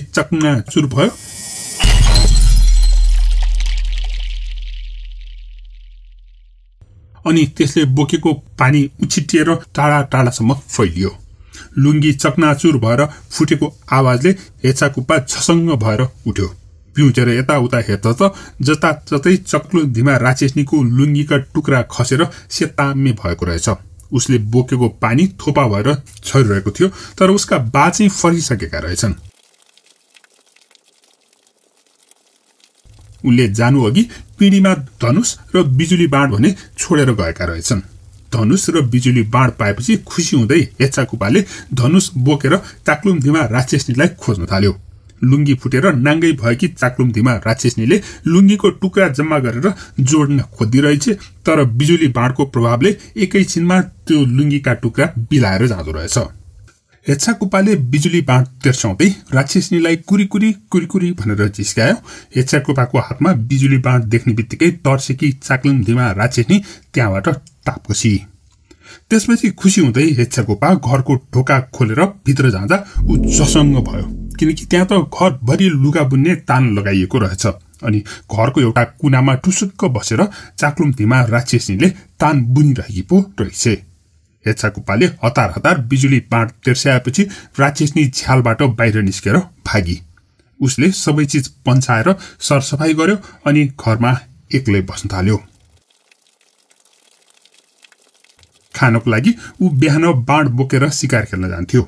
चुर भयो अनि त्यसले बोकेको पानी उछिटिएर टाढा टाढासम्म फैलियो लुङ्गी चक्नाचुर भएर फुटेको आवाजले हेचाकुप्पा छसङ्ग भएर उठ्यो पिउँचेर यताउता हेर्दा त जताततै चक्लो धिमा राचेस्नीको लुङ्गीका टुक्रा खसेर सेताम्मे भएको रहेछ उसले बोकेको पानी थोपा भएर छरिरहेको थियो तर उसका बाँचै फरिसकेका रहेछन् उनले जानु अघि पिँढीमा धनुष र बिजुली बाँड भने छोडेर गएका रहेछन् धनुष र बिजुली बाँड पाएपछि खुसी हुँदै हेचाकुपाले धनुष बोकेर धिमा राचेस्नीलाई खोज्न थाल्यो लुङ्गी फुटेर नाङ्गै भएकी चाक्लुम्थीमा राक्षसनीले लुङ्गीको टुक्रा जम्मा गरेर जोड्न खोजिरहेछ तर बिजुली बाँडको प्रभावले एकैछिनमा त्यो लुङ्गीका टुक्रा बिलाएर जाँदो रहेछ हेच्छाकुपाले बिजुली बाँड तेर्साउँदै राक्षसनीलाई कुरीकुरी कुरीकुरी भनेर जिस्कायो हेच्छाकुपाको हातमा बिजुली बाँड देख्ने बित्तिकै तर्सेकी चाक्लुम्थीमा राक्षसनी त्यहाँबाट तापकोसी त्यसपछि खुसी हुँदै हेच्छाकुपा घरको ढोका खोलेर भित्र जाँदा ऊ जसङ्ग भयो किनकि त्यहाँ त घरभरि लुगा बुन्ने तान लगाइएको रहेछ अनि घरको एउटा कुनामा टुसुक्क बसेर चाक्लुङतीमा राक्षसीले तान बुनिरहेकी पो रहेछ हेच्छाकुप्पाले हतार हतार बिजुली बाँड तेर्स्याएपछि राक्षसनी झ्यालबाट बाहिर निस्केर भागी उसले सबै चिज पन्छाएर सरसफाई गर्यो अनि घरमा एक्लै बस्न थाल्यो खानको लागि ऊ बिहान बाँड बोकेर सिकार खेल्न जान्थ्यो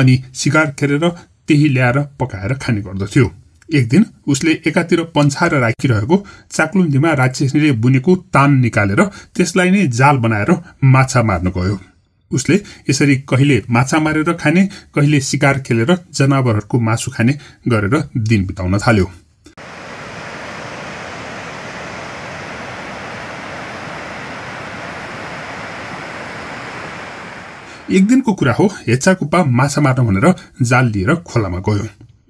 अनि सिकार खेलेर त्यही ल्याएर पकाएर खाने गर्दथ्यो एक दिन उसले एकातिर पन्छाएर राखिरहेको चाक्लुन्दीमा राक्षसीले बुनेको तान निकालेर त्यसलाई नै जाल बनाएर माछा मार्न गयो उसले यसरी कहिले माछा मारेर खाने कहिले सिकार खेलेर जनावरहरूको मासु खाने गरेर दिन बिताउन थाल्यो एक दिनको कुरा हो हेचाकुप्पा माछा मार्न भनेर जाल लिएर खोलामा गयो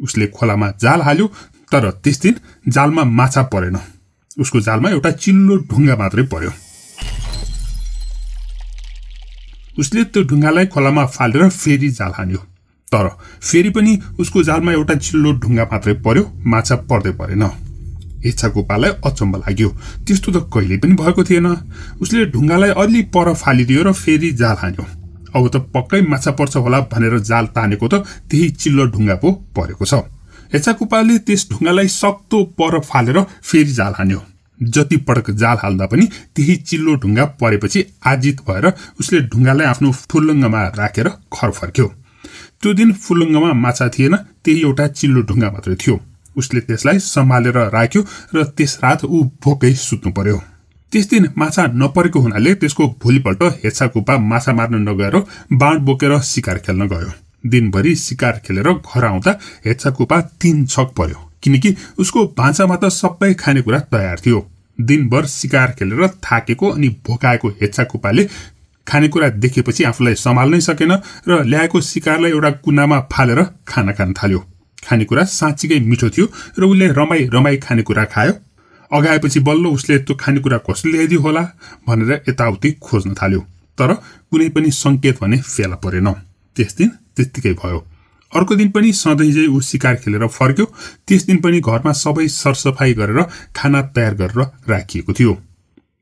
उसले खोलामा जाल हाल्यो तर त्यस दिन जालमा माछा परेन उसको जालमा एउटा चिल्लो ढुङ्गा मात्रै पर्यो उसले त्यो ढुङ्गालाई खोलामा फालेर फेरि जाल हान्यो तर फेरि पनि उसको जालमा एउटा चिल्लो ढुङ्गा मात्रै पर्यो माछा पर्दै परेन हेच्छा गोपाललाई अचम्म लाग्यो त्यस्तो त कहिले पनि भएको थिएन उसले ढुङ्गालाई अलि पर फालिदियो र फेरि जाल हान्यो अब त पक्कै माछा पर्छ होला भनेर जाल तानेको त त्यही चिल्लो ढुङ्गा पो परेको छ हेचाकुपाले त्यस ढुङ्गालाई सक्तो पर फालेर फेरि जाल हान्यो जति पटक जाल हाल्दा पनि त्यही चिल्लो ढुङ्गा परेपछि आजित भएर उसले ढुङ्गालाई आफ्नो फुल्लुङ्गामा राखेर खर फर्क्यो त्यो दिन फुलुङ्गामा माछा थिएन त्यही एउटा चिल्लो ढुङ्गा मात्रै थियो उसले त्यसलाई सम्हालेर राख्यो र त्यस रात ऊ भोकै सुत्नु पर्यो त्यस दिन माछा नपरेको हुनाले त्यसको भोलिपल्ट हेच्छाकुपा माछा मार्न नगएर बाँड बोकेर सिकार खेल्न गयो दिनभरि सिकार खेलेर घर आउँदा हेच्छाकुपा तिन छक पर्यो किनकि उसको भान्सामा त सबै खानेकुरा तयार थियो दिनभर सिकार खेलेर थाकेको अनि भोकाएको हेच्छाकुपाले खानेकुरा देखेपछि आफूलाई सम्हाल्नै सकेन र ल्याएको सिकारलाई एउटा कुनामा फालेर खाना खान थाल्यो खानेकुरा साँच्चीकै मिठो थियो र उसले रमाई रमाई खानेकुरा खायो अगाएपछि बल्ल उसले त्यो खानेकुरा कसले ल्याइदियो होला भनेर यताउति खोज्न थाल्यो तर कुनै पनि सङ्केत भने फेला परेन त्यस दिन त्यत्तिकै भयो अर्को दिन पनि सधैँझै ऊ सिकार खेलेर फर्क्यो त्यस दिन पनि घरमा सबै सरसफाइ गरेर खाना तयार गरेर राखिएको थियो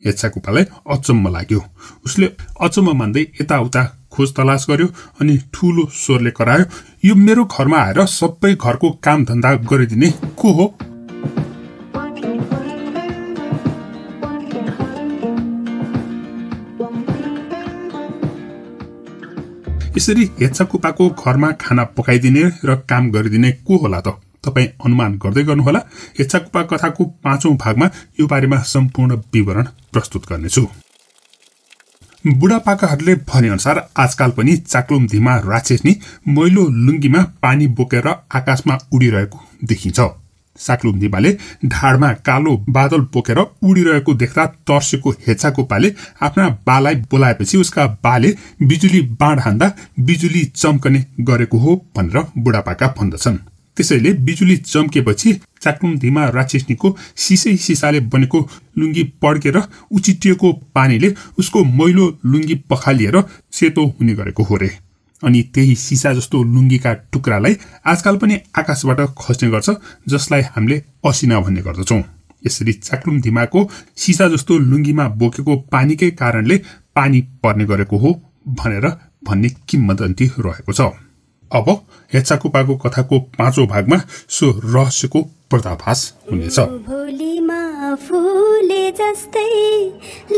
हेच्छाकुपालाई अचम्म लाग्यो उसले अचम्म मान्दै यताउता खोज तलास गर्यो अनि ठुलो स्वरले करायो यो मेरो घरमा आएर सबै घरको कामधन्दा गरिदिने को हो यसरी हेचकुपाको घरमा खाना पकाइदिने र काम गरिदिने को होला त तपाईँ अनुमान गर्दै गर्नुहोला हेचकुपा कथाको पाँचौँ भागमा यो बारेमा सम्पूर्ण विवरण प्रस्तुत गर्नेछु बुढापाकाहरूले भनेअनुसार आजकाल पनि चाक्लोम धिमा राक्षसनी मैलो लुङ्गीमा पानी बोकेर आकाशमा उडिरहेको देखिन्छ साक्लुङ दिपाले ढाडमा कालो बादल बोकेर उडिरहेको देख्दा तर्सेको हेचाको पाले आफ्ना बालाई बोलाएपछि उसका बाले बिजुली बाँड हान्दा बिजुली चम्कने गरेको हो भनेर बुढापाका भन्दछन् त्यसैले बिजुली चम्केपछि चाक्लुङ धिमा राक्षसनीको सिसै सिसाले बनेको लुङ्गी पड्केर उचिटिएको पानीले उसको मैलो लुङ्गी पखालिएर सेतो हुने गरेको हो रे अनि त्यही सिसा जस्तो लुङ्गीका टुक्रालाई आजकल पनि आकाशबाट खस्ने गर्छ जसलाई हामीले असिना भन्ने गर्दछौँ यसरी चाक्लुङ धिमाको सिसा जस्तो लुङ्गीमा बोकेको पानीकै कारणले पानी पर्ने गरेको हो भनेर भन्ने किम्बदन्ती रहेको छ अब हेचाकुपाको कथाको पाँचौँ भागमा सो रहस्यको पर्दाभास हुनेछ फुले जस्तै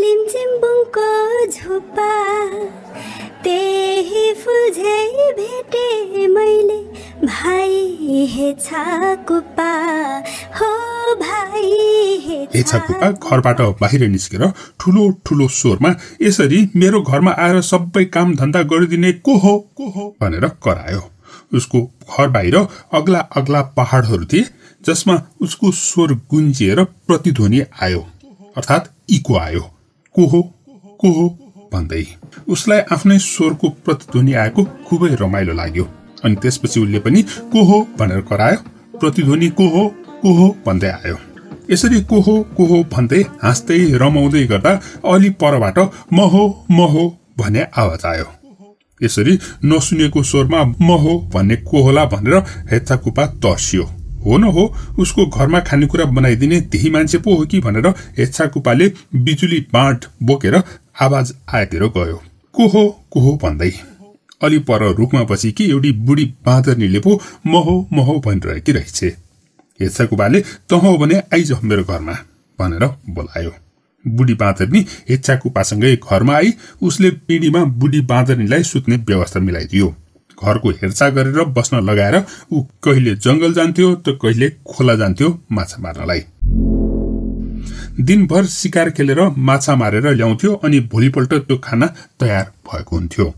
लिम्चिम्बुङको झुप्पा त्यही फुझे भेटे मैले भाइ हे कुपा हो भाइ हे कुपा घरबाट बाहिर निस्केर ठुलो ठुलो स्वरमा यसरी मेरो घरमा आएर सबै काम धन्दा गरिदिने को हो को हो भनेर करायो उसको घर बाहिर अग्ला अग्ला पहाडहरू थिए जसमा उसको स्वर गुन्जिएर प्रतिध्वनि आयो अर्थात् इको आयो को हो को हो भन्दै उसलाई आफ्नै स्वरको प्रतिध्वनि आएको खुबै रमाइलो लाग्यो अनि त्यसपछि उसले पनि को हो भनेर करायो प्रतिध्वनि को हो को हो भन्दै आयो यसरी को हो को हो भन्दै हाँस्दै रमाउँदै गर्दा अलि परबाट म हो म हो भन्ने आवाज आयो यसरी नसुनेको स्वरमा म हो भन्ने कोहोला भनेर हेच्चाकुपा तर्सियो हो न हो उसको घरमा खानेकुरा बनाइदिने त्यही मान्छे पो हो कि भनेर हेच्छा कुपाले बिजुली बाँट बोकेर आवाज आएतिर गयो को हो को हो भन्दै अलि पर रुखमा पछि कि एउटी बुढी बाँदरनीले पो महो महो भनिरहेकी रहेछ हेच्छा कुपाले हो भने आइज मेरो घरमा भनेर बोलायो बुढी बाँदरनी हेच्छा कुपासँगै घरमा आई उसले पिँढीमा बुढी बाँदरनीलाई सुत्ने व्यवस्था मिलाइदियो घरको हेरचाह गरेर बस्न लगाएर ऊ कहिले जङ्गल जान्थ्यो त कहिले खोला जान्थ्यो माछा मार्नलाई दिनभर सिकार खेलेर माछा मारेर ल्याउँथ्यो अनि भोलिपल्ट त्यो खाना तयार भएको हुन्थ्यो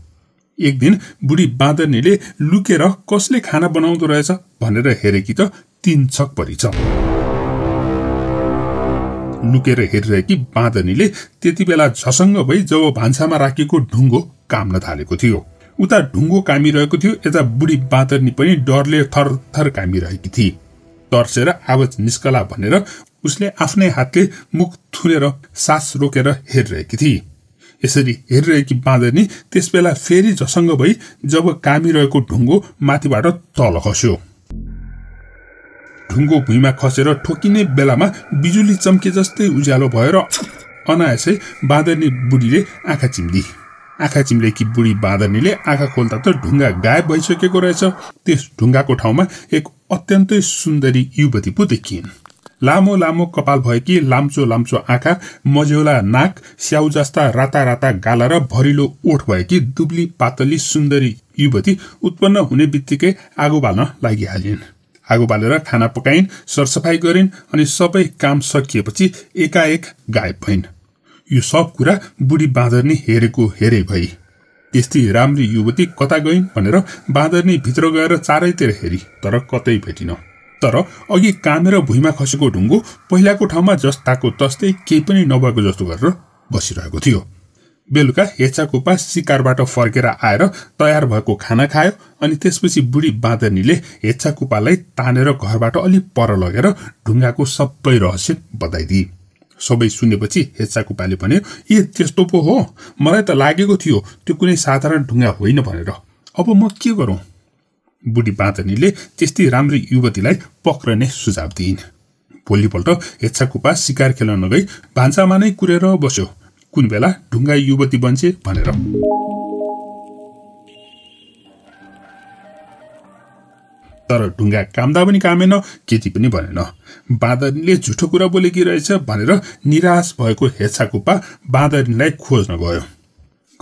एक दिन बुढी बाँदनीले लुकेर कसले खाना बनाउँदो रहेछ भनेर हेरेकी त तिन छक परिछ लुकेर हेरिरहेकी बाँदर्नीले त्यति बेला झसङ्ग भई जब भान्सामा राखेको ढुङ्गो काम्न थालेको थियो उता ढुङ्गो कामिरहेको थियो यता बुढी बाँदरनी पनि डरले थर थर कामिरहेकी थिए तर्सेर आवाज निस्कला भनेर उसले आफ्नै हातले मुख थुनेर सास रोकेर हेरिरहेकी थिए यसरी हेरिरहेकी बाँदरनी त्यसबेला फेरि झसङ्ग भई जब कामिरहेको ढुङ्गो माथिबाट तल खस्यो ढुङ्गो भुइँमा खसेर ठोकिने बेलामा बिजुली चम्के जस्तै उज्यालो भएर अनायसै बाँदरनी बुढीले आँखा चिम्दी आँखा चिम्लेकी बुढी बाँदर्नीले आँखा खोल्दा त ढुङ्गा गायब भइसकेको रहेछ त्यस ढुङ्गाको ठाउँमा एक अत्यन्तै सुन्दरी युवती पो देखिन् लामो लामो कपाल भएकी लाम्चो लाम्चो आँखा मझौला नाक स्याउ जस्ता राता राता गाला र भरिलो ओठ भएकी दुब्ली पातली सुन्दरी युवती उत्पन्न हुने बित्तिकै आगो बाल्न लागिहालिन् आगो बालेर खाना पकाइन् सरसफाई गरिन् अनि सबै काम सकिएपछि एकाएक गायब भइन् यो सब कुरा बुढी बाँदरनी हेरेको हेरे भई त्यस्तै राम्री युवती कता गइन् भनेर बाँदरनी भित्र गएर चारैतिर हेरी तर कतै भेटिन तर अघि कामेर भुइँमा खसेको ढुङ्गो पहिलाको ठाउँमा जस्ताको तस्तै केही पनि नभएको जस्तो गरेर बसिरहेको थियो बेलुका हेचाकोपा सिकारबाट फर्केर आएर तयार भएको खाना खायो अनि त्यसपछि बुढी बाँदरनीले हेचाकुपालाई तानेर घरबाट अलिक पर लगेर ढुङ्गाको सबै रहस्य बताइदिए सबै सुनेपछि हेचाकुपाले भन्यो ए त्यस्तो पो हो मलाई त लागेको थियो त्यो कुनै साधारण ढुङ्गा होइन भनेर अब म के गरौँ बुढी बाँधनीले त्यस्तै राम्री युवतीलाई पक्रने सुझाव दिइन् भोलिपल्ट हेच्छाकुपा सिकार खेल्न नगई भान्सामा नै कुरेर बस्यो कुन बेला ढुङ्गा युवती बन्छे भनेर तर ढुङ्गा कामदा पनि कामेन केटी पनि भनेन बाँदरीले झुठो कुरा बोलेकी रहेछ भनेर निराश भएको हेछाकुप्पा बाँदरीलाई खोज्न गयो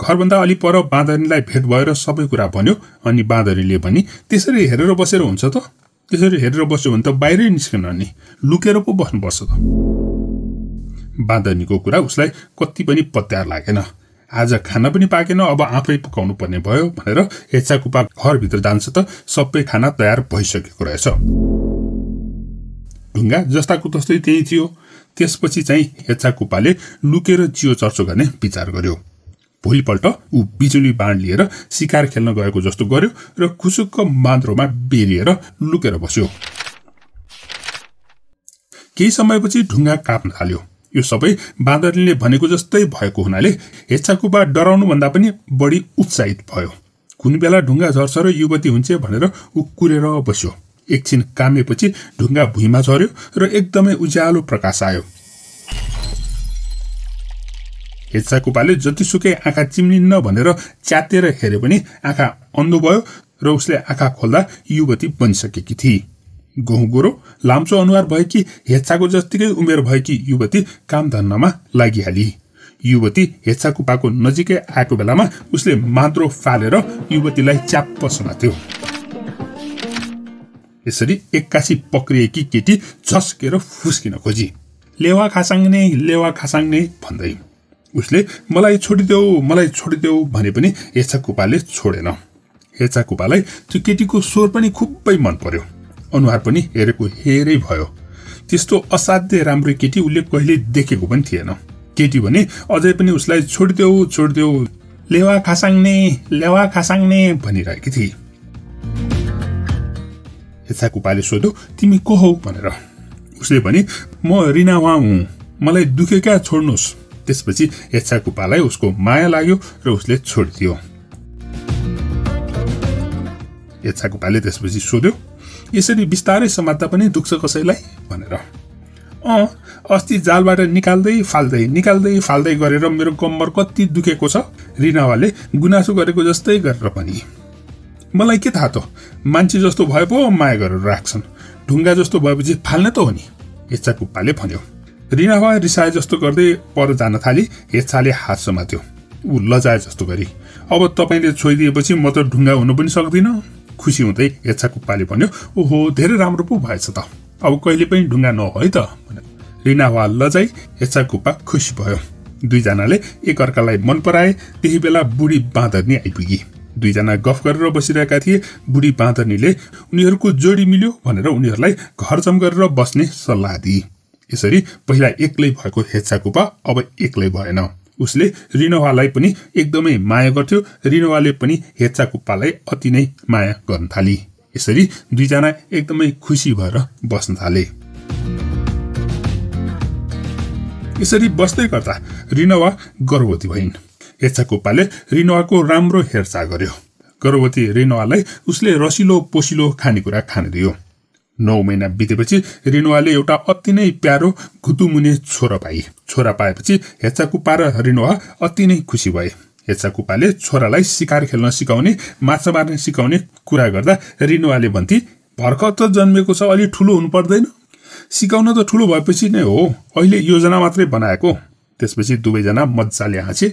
घरभन्दा अलि पर बाँदरिनीलाई भेट भएर सबै कुरा भन्यो अनि बाँदरीले भने त्यसरी हेरेर बसेर हुन्छ त त्यसरी हेरेर बस्यो भने त बाहिरै निस्केन नि लुकेर पो बस्नुपर्छ त बाँदरीको कुरा उसलाई कति पनि पत्यार लागेन आज खाना पनि पाकेन अब आफै पकाउनु पर्ने भयो भनेर हेचाकुपा घरभित्र जान्छ त सबै खाना तयार भइसकेको रहेछ ढुङ्गा जस्ताको तस्तै त्यही थियो त्यसपछि चाहिँ हेचाकुपाले लुकेर जियो चर्चो गर्ने विचार गर्यो भोलिपल्ट ऊ बिजुली बाँड लिएर सिकार खेल्न गएको जस्तो गर्यो र खुसुक्क मान्द्रोमा बेरिएर लुकेर बस्यो केही समयपछि ढुङ्गा काप्न थाल्यो यो सबै बाँदरले भनेको जस्तै भएको हुनाले हेच्चाकुबाट डराउनुभन्दा पनि बढी उत्साहित भयो कुन बेला ढुङ्गा झर्छ र युवती हुन्छ भनेर ऊ कुरेर बस्यो एकछिन कामेपछि ढुङ्गा भुइँमा झर्यो र एकदमै उज्यालो प्रकाश आयो हेचाकुपाले जतिसुकै आँखा चिम्लिन्न भनेर च्यातेर हेरे पनि आँखा अन्धो भयो र उसले आँखा खोल्दा युवती बनिसकेकी थिए गहुँ गोरो लाम्चो अनुहार भएकी हेच्छाको जत्तिकै उमेर भएकी युवती काम धन्नमा लागिहाली युवती हेच्छा कुपाको नजिकै आएको बेलामा उसले माद्रो फालेर युवतीलाई च्याप्प समात्यो यसरी एक्कासी पक्रिएकी केटी झस्केर फुस्किन खोजी लेवा खासाङ्ने लेवा खासाङ्ने भन्दै उसले मलाई छोडिदेऊ मलाई छोडिदेऊ भने पनि हेच्छा कुपाले छोडेन हेच्छा कुपालाई त्यो केटीको स्वर पनि खुबै मन पर्यो अनुहार पनि हेरेको हेरै भयो त्यस्तो असाध्य राम्रो केटी उसले कहिले देखेको पनि थिएन केटी भने अझै पनि उसलाई छोडिदेऊ छोडिदेऊ लेवा खासाङ्ने लेवा खासाङ्ने भनिरहेकी थिए कुपाले सोध्यो तिमी को हौ भनेर उसले भने म रिना रिनावा हुँ मलाई दुखेका छोड्नुहोस् त्यसपछि हेच्छाकुपालाई उसको माया लाग्यो र उसले छोडिदियो कुपाले त्यसपछि सोध्यो यसरी बिस्तारै समात्दा पनि दुख्छ कसैलाई भनेर अँ अस्ति जालबाट निकाल्दै फाल्दै निकाल्दै फाल्दै गरेर मेरो कम्बर कति दुखेको छ रिनावाले गुनासो गरेको जस्तै गरेर पनि मलाई के थाहा त मान्छे जस्तो भए पो माया गरेर राख्छन् ढुङ्गा जस्तो भएपछि फाल्ने त हो नि हेच्छा कुप्पाले भन्यो रिनावा रिसाए जस्तो गर्दै पर जान थाली हेच्छाले हात समात्यो ऊ लजाए जस्तो गरी अब तपाईँले छोइदिएपछि म त ढुङ्गा हुनु पनि सक्दिनँ खुसी हुँदै पाले भन्यो ओहो धेरै राम्रो पो भएछ त अब कहिले पनि ढुङ्गा नहो है त रिना वा लजाई एच्छाकुप्पा खुसी भयो दुईजनाले एकअर्कालाई मन पराए त्यही बेला बुढी बाँदरनी आइपुगी दुईजना गफ गरेर बसिरहेका थिए बुढी बाँदरनीले उनीहरूको जोडी मिल्यो भनेर उनीहरूलाई घरजम गरेर बस्ने सल्लाह दिए यसरी पहिला एक्लै भएको हेच्चाकुपा अब एक्लै भएन उसले रिनोवालाई पनि एकदमै माया गर्थ्यो रिनोवाले पनि हेच्चा कुप्पालाई अति नै माया गर्न थाली यसरी दुईजना एकदमै खुसी भएर बस्न थाले यसरी बस्दै गर्दा रिनोवा गर्भवती भइन् हेच्चा कुप्पाले रिनोवाको राम्रो हेरचाह गर्यो गर्भवती रिनोवालाई उसले रसिलो पोसिलो खानेकुरा खान दियो नौ महिना बितेपछि रिनुवाले एउटा अति नै प्यारो घुतुमुने छोरा पाए छोरा पाएपछि हेचाकुपा र रिनुवा अति नै खुसी भए हेचाकुपाले छोरालाई सिकार खेल्न सिकाउने माछा मार्न सिकाउने कुरा गर्दा रिनुवाले भन्थे भर्खर त जन्मेको छ अलि ठुलो हुनु पर्दैन सिकाउन त ठुलो भएपछि नै हो अहिले योजना मात्रै बनाएको त्यसपछि दुवैजना मजाले हाँसे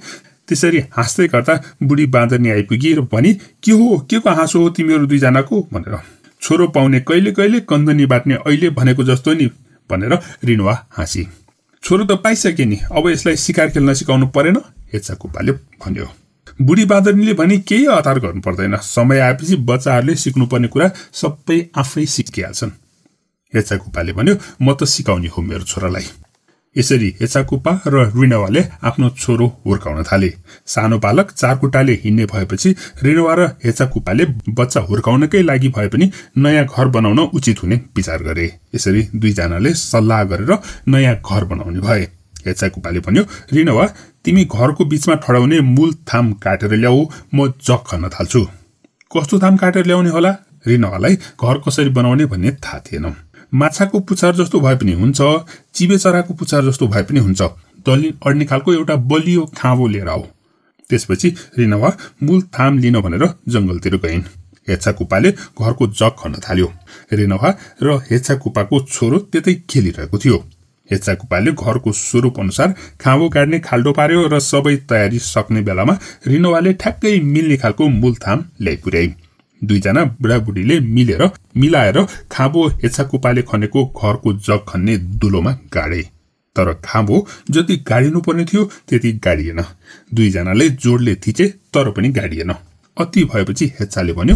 त्यसरी हाँस्दै गर्दा बुढी बाँधनी आइपुगी र भने के हो के को हाँसो हो तिमीहरू दुईजनाको भनेर छोरो पाउने कहिले कहिले कन्दनी बाट्ने अहिले भनेको जस्तो नि भनेर रिणुवा हाँसी छोरो त पाइसके नि अब यसलाई सिकार खेल्न सिकाउनु परेन हेचा कुप्पाले भन्यो बुढी बादरीले भने केही हतार गर्नु पर्दैन समय आएपछि बच्चाहरूले सिक्नुपर्ने कुरा सबै आफै सिकिहाल्छन् हेचा कुप्पाले भन्यो म त सिकाउने हो मेरो छोरालाई यसरी हेचाकुपा र रिनवाले आफ्नो छोरो हुर्काउन थाले सानो बालक चारकुटाले हिँड्ने भएपछि रिनवा र हेचाकुपाले बच्चा हुर्काउनकै लागि भए पनि नयाँ घर बनाउन उचित हुने विचार गरे यसरी दुईजनाले सल्लाह गरेर नयाँ घर बनाउने भए हेचाकुपाले भन्यो रिनवा तिमी घरको बीचमा ठडाउने मूल थाम काटेर ल्याऊ म जग खन्न थाल्छु कस्तो थाम काटेर ल्याउने होला रिनवालाई घर कसरी बनाउने भन्ने थाहा थिएन माछाको पुछार जस्तो भए पनि हुन्छ चिबेचराको पुछार जस्तो भए पनि हुन्छ दलिन अड्ने खालको एउटा बलियो खाँबो लिएर आऊ त्यसपछि रिनावा मूल थाम लिन भनेर जङ्गलतिर गइन् हेच्छा कुपाले घरको जग खन्न थाल्यो रेनवा र हेच्छा कुपाको छोरो त्यतै खेलिरहेको थियो हेच्छा कुपाले घरको स्वरूप अनुसार खाँबो काट्ने खाल्डो पार्यो र सबै तयारी सक्ने बेलामा रिनोवाले ठ्याक्कै मिल्ने खालको मूलथाम थाम ल्याइपुर्याई दुईजना बुढाबुढीले मिलेर मिलाएर खाँबो हेच्छाकुपाले खनेको घरको जग खन्ने दुलोमा गाडे तर खाँबो जति गाडिनुपर्ने थियो त्यति गाडिएन दुईजनाले जोडले थिचे तर पनि गाडिएन अति भएपछि हेच्छाले भन्यो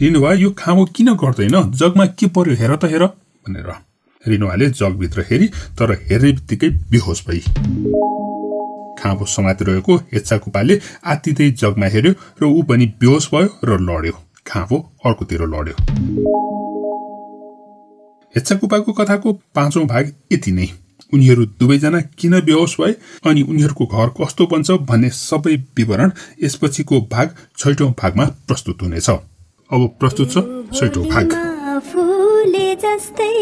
रिनुवा यो खाँबो किन गर्दैन जगमा के पर्यो हेर त हेर भनेर रिनुवाले जगभित्र हेरी तर हेर्ने बित्तिकै बेहोस भई खाँबो समात रहेको हेच्चाकुपाले आत्तिँदै जगमा हेर्यो र ऊ पनि बेहोस भयो र लड्यो खाँबो अर्कोतिर लड्यो कुपाको कथाको पाँचौँ भाग यति नै उनीहरू दुवैजना किन बेहोस भए अनि उनीहरूको घर कस्तो बन्छ भन्ने सबै विवरण यसपछिको भाग छैटौँ भागमा प्रस्तुत हुनेछ अब प्रस्तुत छ छैटौँ भाग जस्तै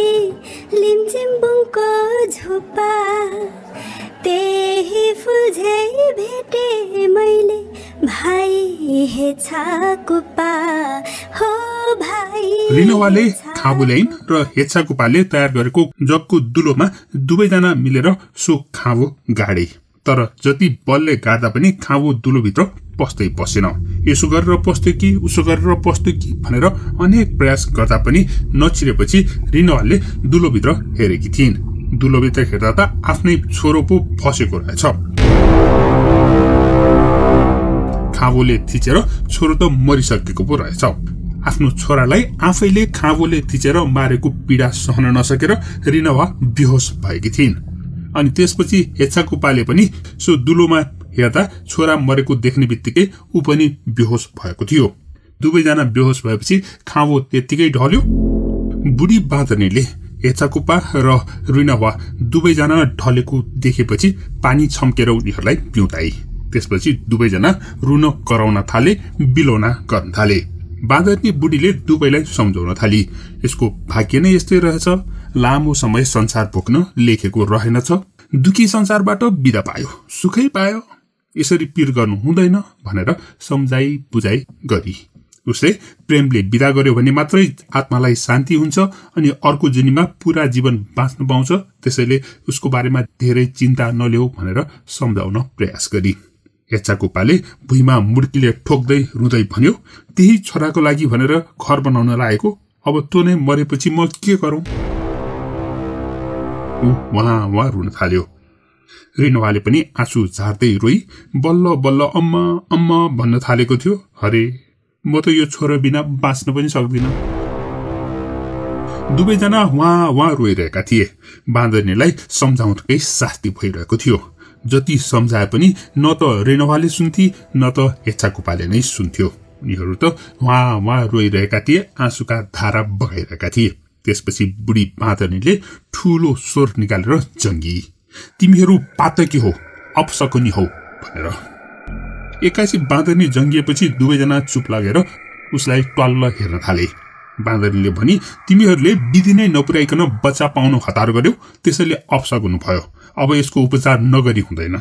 त्यही फुझे भेटे मैले भाइ हेछाकुपा हो भाइ रिनोवाले खाबुलेन र हेच्छाकुपाले तयार गरेको जगको दुलोमा दुवैजना मिलेर सो खाँबो गाडे तर जति बलले गाड्दा पनि खाँबो भित्र पस्दै पसेन यसो गरेर पस्थ्यो कि उसो गरेर पस्थ्यो कि भनेर अनेक प्रयास गर्दा पनि नचिरेपछि रिनोवालले दुलोभित्र हेरेकी थिइन् दुलोभित्र हेर्दा त आफ्नै छोरो पो फसेको रहेछ खाँबोले थिचेर छोरो त मरिसकेको पो रहेछ आफ्नो छोरालाई आफैले खाँबोले थिचेर मारेको पीडा सहन नसकेर रिनवा बेहोस भएकी थिइन् अनि त्यसपछि हेच्छाकुपाले पनि सो दुलोमा हेर्दा छोरा मरेको देख्ने बित्तिकै ऊ पनि बेहोस भएको थियो दुवैजना बेहोस भएपछि खाँबो त्यत्तिकै ढल्यो बुढी बाँदर्नेले एचाकुपा र रुइनवा दुवैजना ढलेको देखेपछि पानी छम्केर उनीहरूलाई पिउताए त्यसपछि दुवैजना रुन कराउन थाले बिलोना गर्न थाले बाँदरनी बुढीले दुवैलाई सम्झाउन थाली यसको भाग्य नै यस्तै रहेछ लामो समय संसार भोग्न लेखेको रहेनछ दुखी संसारबाट बिदा पायो सुखै पायो यसरी पिर गर्नु हुँदैन भनेर सम्झाइ बुझाइ गरी उसले प्रेमले विदा गर्यो भने मात्रै आत्मालाई शान्ति हुन्छ अनि अर्को जुनीमा पूरा जीवन बाँच्न पाउँछ त्यसैले उसको बारेमा धेरै चिन्ता नल्याऊ भनेर सम्झाउन प्रयास गरी एचा कोपाले भुइँमा मुड्कीले ठोक्दै रुँदै भन्यो त्यही छोराको लागि भनेर घर बनाउन लागेको अब तो नै मरेपछि म के गरौँ उहाँ उहाँ रुन थाल्यो रिनुवाले पनि आँसु झार्दै रोई बल्ल बल्ल अम्मा अम्मा भन्न थालेको थियो हरे म त यो छोरो बिना बाँच्न पनि सक्दिनँ दुवैजना वहाँ वहाँ रोइरहेका थिए बाँदर्नेलाई सम्झाउनकै शास्ति भइरहेको थियो जति सम्झाए पनि न त रेणुवाले सुन्थे न त हेच्चाकुपाले नै सुन्थ्यो उनीहरू त वहाँ वहाँ रोइरहेका थिए आँसुका धारा बगाइरहेका थिए त्यसपछि बुढी बाँदर्नेले ठुलो स्वर निकालेर जङ्गी तिमीहरू पातकी हो अपसकुनी हौ भनेर एक्कासी बाँदरनी जङ्गिएपछि दुवैजना चुप लागेर उसलाई ट्वाल्ल हेर्न थाले बाँदरीले भने तिमीहरूले विधि नै नपुर्याइकन बच्चा पाउनु हतार गर्यौ त्यसैले अपसगुनु हुनुभयो अब यसको उपचार नगरी हुँदैन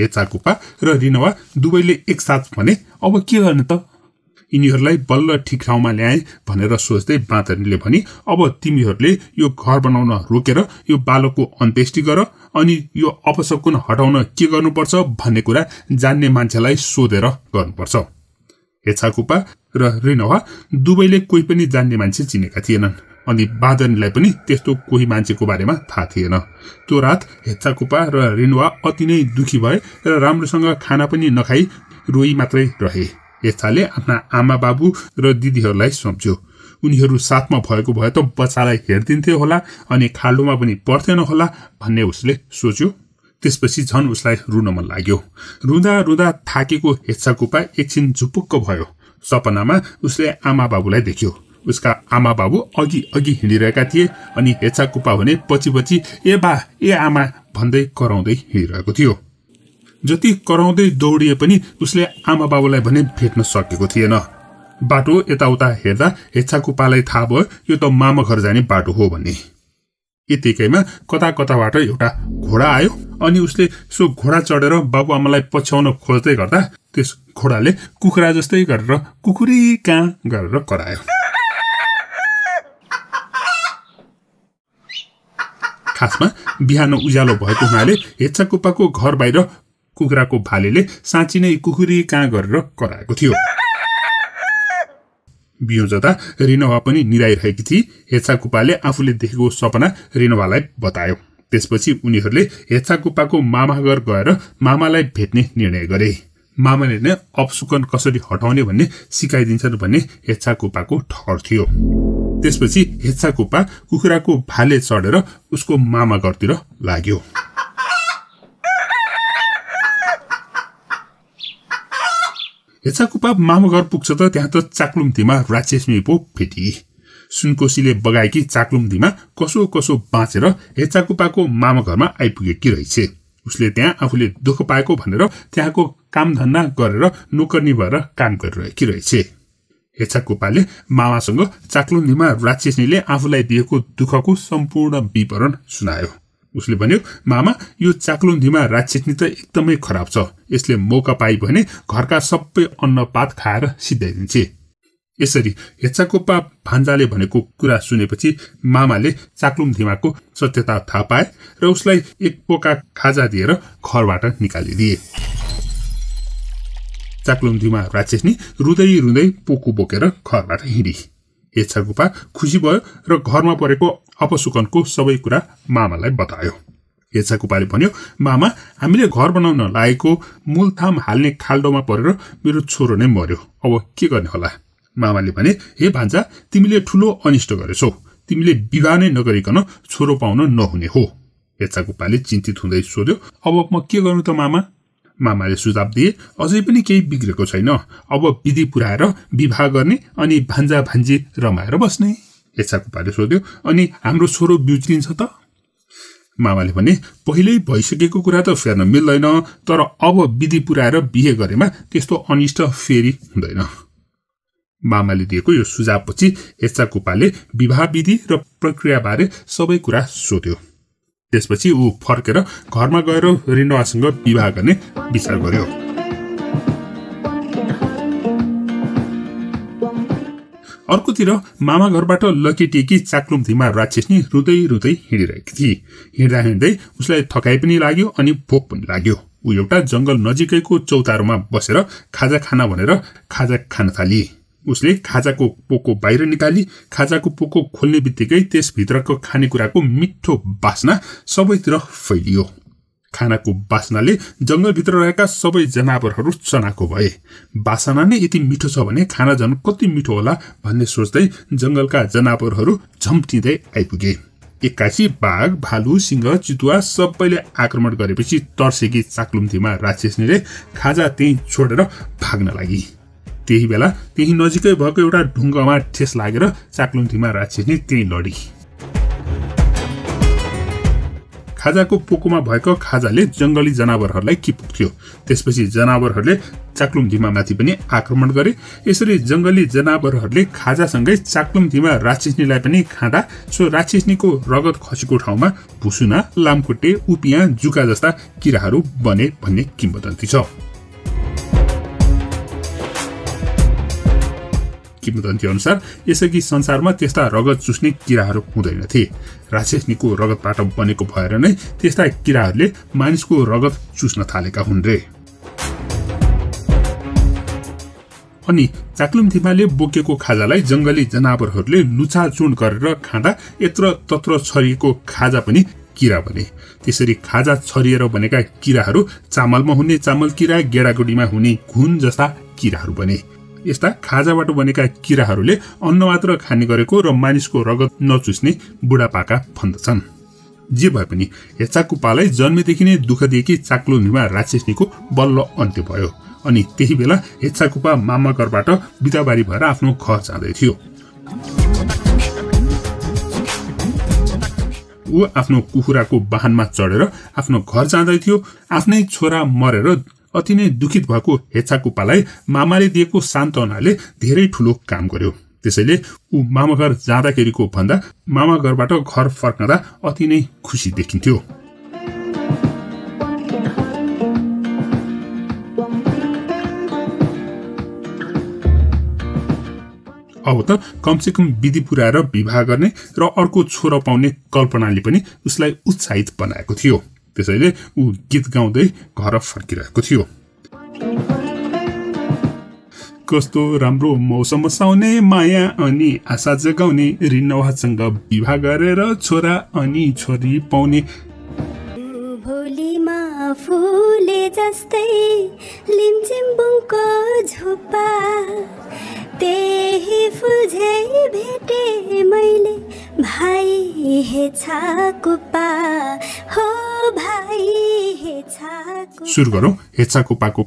हेचाकुपा र रिनवा दुवैले एकसाथ भने अब के गर्ने त यिनीहरूलाई बल्ल ठिक ठाउँमा ल्याए भनेर सोच्दै बाँदरीले भने अब तिमीहरूले यो घर बनाउन रोकेर यो बालकको अन्त्येष्टि गर अनि यो अपशकुन हटाउन के गर्नुपर्छ भन्ने कुरा जान्ने मान्छेलाई सोधेर गर्नुपर्छ हेछाकुपा र रेनवा दुवैले कोही पनि जान्ने मान्छे चिनेका थिएनन् अनि बाँदरीलाई पनि त्यस्तो कोही मान्छेको बारेमा थाहा थिएन त्यो रात हेच्चाकुपा र रेनुवा अति नै दुखी भए र राम्रोसँग खाना पनि नखाई रोई मात्रै रहे यस्ताले आफ्ना आमा बाबु र दिदीहरूलाई सम्झ्यो उनीहरू साथमा भएको भए त बच्चालाई हेरिदिन्थ्यो होला अनि खाल्डोमा पनि पर्थेन होला भन्ने उसले सोच्यो त्यसपछि झन् उसलाई रुन मन लाग्यो रुँदा रुँदा थाकेको हेच्चा एकछिन झुपुक्क भयो सपनामा उसले आमा बाबुलाई देख्यो उसका आमा बाबु अघि अघि हिँडिरहेका थिए अनि हेचाकुपा भने पछि पछि ए बा ए आमा भन्दै कराउँदै हिँडिरहेको थियो जति कराउँदै दौडिए पनि उसले आमा बाबुलाई भने भेट्न सकेको थिएन बाटो यताउता हेर्दा हेच्छाकुपालाई थाहा भयो यो त मामा घर जाने बाटो हो भन्ने यतिकैमा कता कताबाट एउटा घोडा आयो अनि उसले सो घोडा चढेर बाबुआमालाई पछ्याउन खोज्दै गर्दा त्यस घोडाले कुखुरा जस्तै गरेर कुखुरी कहाँ गरेर करायो खासमा बिहान उज्यालो भएको हुनाले हेच्छाकुपाको घर बाहिर कुखुराको भालेले साँच्ची नै कुखुरी कहाँ गरेर कराएको थियो बिउ जता रिनोभा पनि निराइरहेकी थिए हेचा कुपाले आफूले देखेको सपना रिनोवालाई बतायो त्यसपछि उनीहरूले हेचा कुपाको मामा घर गएर मामालाई भेट्ने निर्णय गरे मामाले नै अपसुकन कसरी हटाउने भन्ने सिकाइदिन्छन् भन्ने हेचा कुपाको ठहर थियो त्यसपछि हेचा कुपा कुखुराको भाले चढेर उसको मामा घरतिर लाग्यो हेचाकुपा मामघर पुग्छ त त्यहाँ त चाक्लुम्तीमा राक्षसमी पो फेटी सुनकोसीले बगाएकी चाक्लुम्तीमा कसो कसो बाँचेर हेचाकुपाको मामघरमा आइपुगेकी रहेछ उसले त्यहाँ आफूले दुःख पाएको भनेर त्यहाँको कामधन्दा गरेर नोकर्नी भएर काम गरिरहेकी रहेछ हेचाकुपाले मामासँग चाक्लुम्तीमा राक्षसनीले आफूलाई दिएको दुःखको सम्पूर्ण विवरण सुनायो उसले भन्यो मामा यो चाक्लुन्धीमा राक्षसनी त एकदमै खराब छ यसले मौका पाइ भने घरका सबै अन्नपात खाएर सिद्धाइदिन्छे यसरी हेचाकोपा भान्जाले भनेको कुरा सुनेपछि मामाले चाक्लुम्धीमाको सत्यता थाहा पाए र उसलाई एक पोका खाजा दिएर घरबाट निकालिदिए धिमा राक्षसनी रुँदै रुँदै पोको बोकेर घरबाट हिँडी हेच्छा गुफा खुसी भयो र घरमा परेको अपसुकनको सबै कुरा मामालाई बतायो हेच्छा गुफाले भन्यो मामा हामीले घर बनाउन लागेको मूलथाम हाल्ने खाल्डोमा परेर मेरो छोरो नै मर्यो अब के गर्ने होला मामाले भने हे भान्जा तिमीले ठुलो अनिष्ट गरेछौ तिमीले विवाह नै नगरिकन छोरो पाउन नहुने हो हेच्छा गुप्पाले चिन्तित हुँदै सोध्यो अब म के गर्नु त मामा मामाले सुझाव दिए अझै पनि केही बिग्रेको छैन अब विधि पुऱ्याएर विवाह गर्ने अनि भान्जा भान्जी रमाएर बस्ने कुपाले सोध्यो अनि हाम्रो छोरो बिउज्लिन्छ त मामाले भने पहिल्यै भइसकेको कुरा त फेर्न मिल्दैन तर अब विधि पुऱ्याएर बिहे गरेमा त्यस्तो अनिष्ट फेरि हुँदैन मामाले दिएको यो सुझावपछि कुपाले विवाह विधि र प्रक्रियाबारे सबै कुरा सोध्यो त्यसपछि ऊ फर्केर घरमा गएर रिनुवासँग विवाह गर्ने विचार गर्यो अर्कोतिर मामा घरबाट लकेटिएकी चाक्लुम्थीमा राक्षसनी रुँदै रुँदै हिँडिरहेकी थिए हिँड्दा हिँड्दै उसलाई थकाइ पनि लाग्यो अनि भोक पनि लाग्यो ऊ एउटा जङ्गल नजिकैको चौतारोमा बसेर खाजा खाना भनेर खाजा खान थालिए उसले खाजाको पोको बाहिर निकाली खाजाको पोको खोल्ने बित्तिकै त्यसभित्रको खानेकुराको मिठो बास्ना सबैतिर फैलियो खानाको बासनाले जङ्गलभित्र रहेका सबै जनावरहरू चनाको भए बासना नै यति मिठो छ भने खाना झन् कति मिठो होला भन्ने सोच्दै जङ्गलका जनावरहरू झम्टिँदै आइपुगे एक्कासी बाघ भालु सिंह चितुवा सबैले आक्रमण गरेपछि तर्सेकी चाक्लुम्थीमा राक्षसनीले खाजा त्यहीँ छोडेर भाग्न लागि त्यही बेला त्यही नजिकै भएको एउटा ढुङ्गामा ठेस लागेर चाक्लुङथीमा राछिने त्यही लडी खाजाको पोकोमा भएको खाजाले जङ्गली जनावरहरूलाई कि पुग्थ्यो त्यसपछि जनावरहरूले चाक्लुङ धिमामाथि माथि पनि आक्रमण गरे यसरी जङ्गली जनावरहरूले खाजासँगै चाक्लुङ धिमा राक्षिस्नीलाई पनि खाँदा सो राक्षिस्नीको रगत खसेको ठाउँमा भुसुना लामखुट्टे उपियाँ जुका जस्ता किराहरू बने भन्ने किम्बदन्ती छ किम्बदन्ती अनुसार यसअघि संसारमा त्यस्ता रगत चुस्ने किराहरू हुँदैनथे राक्षसनीको रगतबाट बनेको भएर नै त्यस्ता किराहरूले मानिसको रगत चुस्न थालेका हुन् रे अनि चाक्लुम थिमाले बोकेको खाजालाई जंगली जनावरहरूले नुचाचुन गरेर खाँदा यत्र तत्र छरिएको खाजा पनि किरा बने त्यसरी खाजा छरिएर बनेका किराहरू चामलमा हुने चामल किरा गेडागुडीमा हुने घुन जस्ता किराहरू बने यस्ता खाजाबाट बनेका किराहरूले अन्न मात्र खाने गरेको र मानिसको रगत नचुस्ने बुढापाका भन्दछन् जे भए पनि हेचाकुपालाई जन्मेदेखि नै दुःख दिएकी चाक्लो राक्षसनीको बल्ल अन्त्य भयो अनि त्यही बेला हेचाकुपा घरबाट बिदाबारी भएर आफ्नो घर जाँदै थियो ऊ आफ्नो कुखुराको वाहनमा चढेर आफ्नो घर जाँदै थियो आफ्नै छोरा मरेर अति नै दुखित भएको हेचाकुपालाई मामाले दिएको सान्त्वनाले धेरै ठूलो काम गर्यो त्यसैले ऊ मामा घर जाँदाखेरिको भन्दा मामा घरबाट घर फर्कँदा अति नै खुसी देखिन्थ्यो अब त कमसेकम विधि पुर्याएर विवाह गर्ने र अर्को छोरा पाउने कल्पनाले पनि उसलाई उत्साहित बनाएको थियो त्यसैले ऊ गीत गाउँदै घर फर्किरहेको थियो कस्तो राम्रो मौसम साउने माया अनि आशा जगाउने रिनवासँग विवाह गरेर छोरा अनि छोरी पाउने फुले जस्तै झुप्पा त्यही फुल्झै भेटे मैले भाइ हो भाइ सुरु गरौँ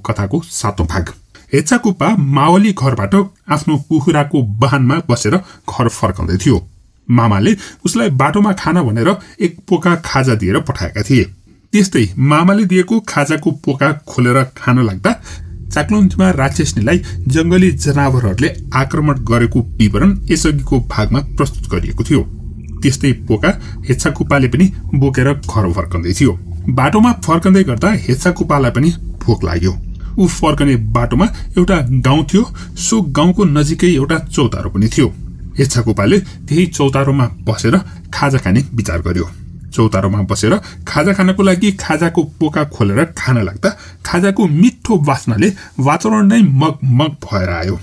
कथाको सातौँ भाग हेचाकुपा मावली घरबाट आफ्नो कुखुराको वाहनमा बसेर घर फर्काउँदै थियो मामाले उसलाई बाटोमा खाना भनेर एक पोका खाजा दिएर पठाएका थिए त्यस्तै मामाले दिएको खाजाको पोका खोलेर खान लाग्दा चाक्लुन्जमा राक्षसनीलाई जङ्गली जनावरहरूले आक्रमण गरेको विवरण यसअघिको भागमा प्रस्तुत गरिएको थियो त्यस्तै पोका हेच्छाकुपाले पनि बोकेर घर फर्कँदै थियो बाटोमा फर्कँदै गर्दा हेच्छाकुपालाई पनि भोक लाग्यो ऊ फर्कने बाटोमा एउटा गाउँ थियो सो गाउँको नजिकै एउटा चौतारो पनि थियो हेच्छाकुपाले त्यही चौतारोमा बसेर खाजा खाने विचार गर्यो चौतारोमा बसेर खाजा खानको लागि खाजाको पोका खोलेर खान लाग्दा खाजाको मिठो बास्नाले वातावरण नै मगमग भएर आयो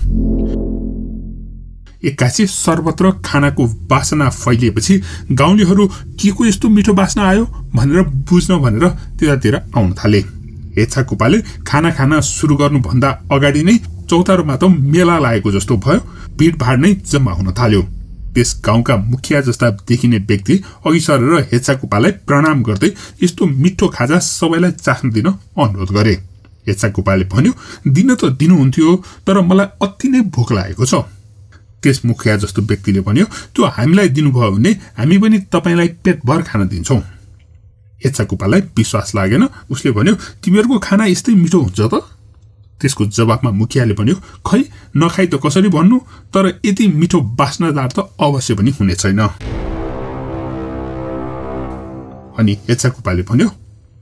एक्कासी सर्वत्र खानाको बासना फैलिएपछि गाउँलेहरू के को यस्तो मिठो बासना आयो भनेर बुझ्न भनेर त्यतातिर आउन थाले हेच्छा कुपाले खाना खान सुरु गर्नुभन्दा अगाडि नै चौतारोमा त मेला लागेको जस्तो भयो भिडभाड नै जम्मा हुन थाल्यो त्यस गाउँका मुखिया जस्ता देखिने व्यक्ति अघि सरेर हेच्चाकुपालाई प्रणाम गर्दै यस्तो मिठो खाजा सबैलाई चाख्न दिन अनुरोध गरे हेच्चाकुपाले भन्यो दिन त दिनुहुन्थ्यो तर मलाई अति नै भोक लागेको छ त्यस मुखिया जस्तो व्यक्तिले भन्यो त्यो हामीलाई दिनुभयो भने हामी पनि तपाईँलाई पेटभर खान दिन्छौँ हेच्चाकुपालाई विश्वास लागेन उसले भन्यो तिमीहरूको खाना यस्तै मिठो हुन्छ त त्यसको जवाबमा मुखियाले भन्यो खै नखाइ त कसरी भन्नु तर यति मिठो बास्नादार त अवश्य पनि हुने छैन अनि हेचाकुपाले भन्यो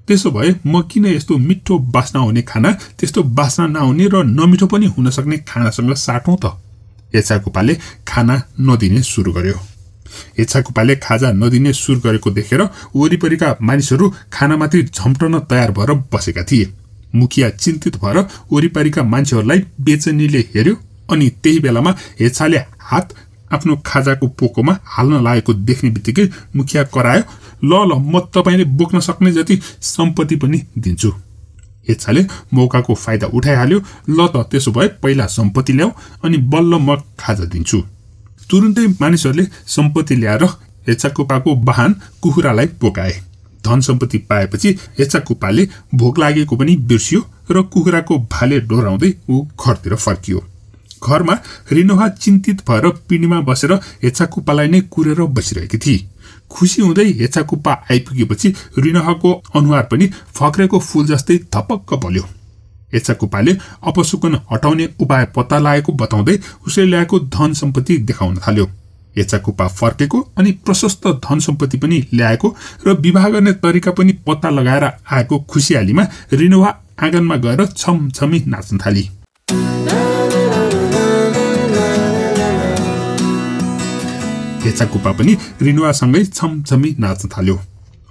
त्यसो भए म किन यस्तो मिठो बास्ना हुने खाना त्यस्तो बास्ना नहुने र नमिठो पनि हुन सक्ने खानासँग साटौँ त हेचाकुपाले खाना नदिने सुरु गर्यो हेचाकुपाले खाजा नदिने सुरु गरेको देखेर वरिपरिका मानिसहरू खानामाथि झम्टन तयार भएर बसेका थिए मुखिया चिन्तित भएर वरिपरिका मान्छेहरूलाई बेचनीले हेर्यो अनि त्यही बेलामा हेछाले हात आफ्नो खाजाको पोकोमा हाल्न लागेको देख्ने बित्तिकै मुखिया करायो ल ल म तपाईँले बोक्न सक्ने जति सम्पत्ति पनि दिन्छु हेच्छाले मौकाको फाइदा उठाइहाल्यो ल त त्यसो भए पहिला सम्पत्ति ल्याऊ अनि बल्ल म खाजा दिन्छु तुरुन्तै मानिसहरूले सम्पत्ति ल्याएर हेच्छाको पाको वाहन कुखुरालाई पोकाए धन सम्पत्ति पाएपछि यस्ता कुपाले भोक लागेको पनि बिर्सियो र कुखुराको भाले डोराउँदै ऊ घरतिर फर्कियो घरमा रिनोहा चिन्तित भएर पिँढीमा बसेर हेचा नै कुरेर बसिरहेकी थिए खुसी हुँदै हेचाकुपा आइपुगेपछि रिनोहाको अनुहार पनि फक्रेको फुल जस्तै थपक्क बल्यो हेचाकुपाले अपशुकन हटाउने उपाय पत्ता लागेको बताउँदै उसले ल्याएको धन सम्पत्ति देखाउन थाल्यो हेचाकुपा फर्केको अनि प्रशस्त धन सम्पत्ति पनि ल्याएको र विवाह गर्ने तरिका पनि पत्ता लगाएर आएको खुसियालीमा रिनुवा आँगनमा गएर छमछमी नाच्न थाली हेचाकुपा पनि रिनुवासँगै छमछमी नाच्न थाल्यो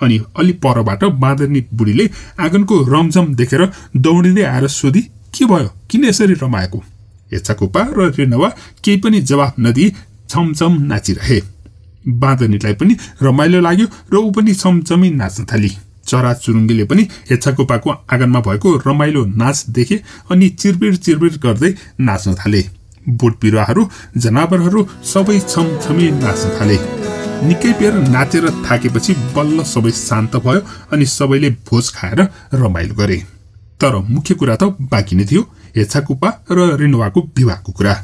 अनि अलि परबाट बाँदरनी बुढीले आँगनको रमझम देखेर दौडिँदै आएर सोधी के भयो किन यसरी रमाएको हेचाकुपा र रिनुवा केही पनि जवाफ नदिई छमछम नाचिरहे बाँधनीलाई पनि रमाइलो लाग्यो र ऊ पनि छमछमै नाच्न थाली चरा चुरुङ्गीले पनि हेच्छाकोपाको आँगनमा भएको रमाइलो नाच देखे अनि चिरबिर चिरबिर गर्दै नाच्न थाले बोट बिरुवाहरू जनावरहरू सबै छमछमी नाच्न थाले निकै बेर नाचेर थाकेपछि बल्ल सबै शान्त भयो अनि सबैले भोज खाएर रमाइलो गरे तर मुख्य कुरा त बाँकी नै थियो हेच्छाकुपा र रेणुवाको विवाहको कुरा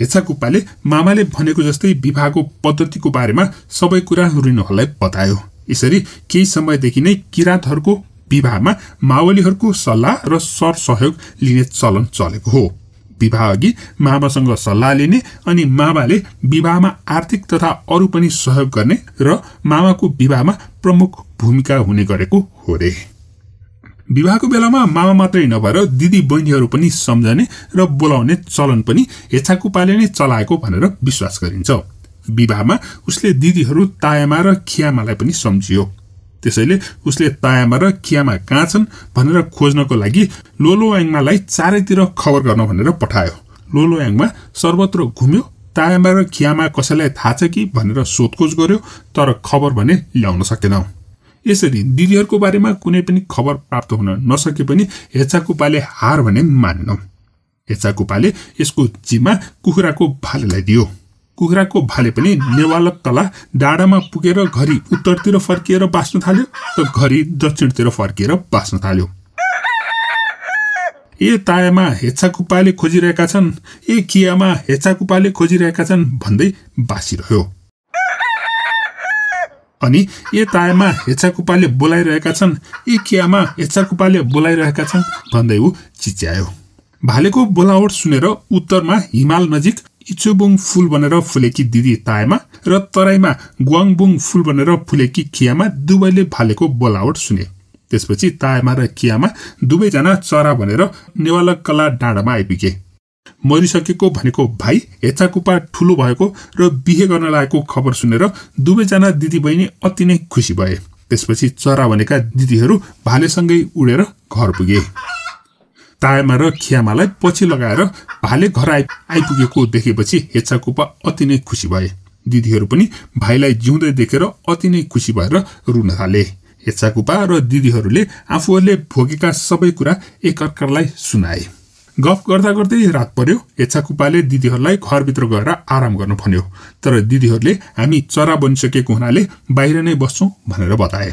हेचाकुप्पाले मामाले भनेको जस्तै विवाहको पद्धतिको बारेमा सबै कुरा रिनोहललाई बतायो यसरी केही समयदेखि नै किराँतहरूको विवाहमा मावलीहरूको सल्लाह र सर सहयोग लिने चलन चलेको हो विवाह अघि मामासँग सल्लाह लिने अनि मामाले विवाहमा आर्थिक तथा अरू पनि सहयोग गर्ने र मामाको विवाहमा प्रमुख भूमिका हुने गरेको हो रे विवाहको बेलामा मामा मात्रै नभएर दिदी बहिनीहरू पनि सम्झने र बोलाउने चलन पनि पाले नै चलाएको भनेर विश्वास गरिन्छ विवाहमा उसले दिदीहरू तायामा र खियामालाई पनि सम्झियो त्यसैले उसले तायामा र खियामा कहाँ छन् भनेर खोज्नको लागि लोलोयाङमालाई चारैतिर खबर गर्न भनेर पठायो लोलोयाङमा सर्वत्र घुम्यो तायामा र खियामा कसैलाई थाहा छ कि भनेर सोधखोज गर्यो तर खबर भने ल्याउन सकेनौँ यसरी दिदीहरूको बारेमा कुनै पनि खबर प्राप्त हुन नसके पनि हेचाकुपाले हार भने मानेन हेचाकुपाले यसको जिम्मा कुखुराको भालेलाई दियो कुखुराको भाले पनि नेवालक तला डाँडामा पुगेर घरि उत्तरतिर फर्किएर बाँच्न थाल्यो र घरि दक्षिणतिर फर्किएर बाँच्न थाल्यो ए तायामा हेचाकुपाले खोजिरहेका छन् ए कियामा हेचाकुपाले खोजिरहेका छन् भन्दै बाँचिरह्यो अनि ए तायामा हेचाकुपाले बोलाइरहेका छन् ए कियामा हेचाकुपाले बोलाइरहेका छन् भन्दै ऊ चिच्यायो भालेको बोलावट सुनेर उत्तरमा हिमाल नजिक इचोबुङ फुल बनेर फुलेकी दिदी तायमा र तराईमा ग्वाङबुङ फुल बनेर फुलेकी खियामा दुवैले भालेको बोलावट सुने त्यसपछि तायमा र कियामा दुवैजना चरा भनेर नेवालकला डाँडामा आइपुगे मरिसकेको भनेको भाइ हेचाकुपा ठुलो भएको र बिहे गर्न लागेको खबर सुनेर दुवैजना दिदीबहिनी अति नै खुसी भए त्यसपछि चरा भनेका दिदीहरू भालेसँगै उडेर घर पुगे तायामा र खियामालाई पछि लगाएर भाले घर आइ आइपुगेको देखेपछि हेचाकुपा अति नै खुसी भए दिदीहरू पनि भाइलाई जिउँदै देखेर अति नै खुसी भएर रुन थाले हेचाकुपा र दिदीहरूले आफूहरूले भोगेका सबै कुरा एकअर्कालाई सुनाए गफ गर्दा गर्दै रात पर्यो हेच्छाकुपाले दिदीहरूलाई घरभित्र गएर आराम गर्नु भन्यो तर दिदीहरूले हामी चरा बनिसकेको हुनाले बाहिर नै बस्छौँ भनेर बताए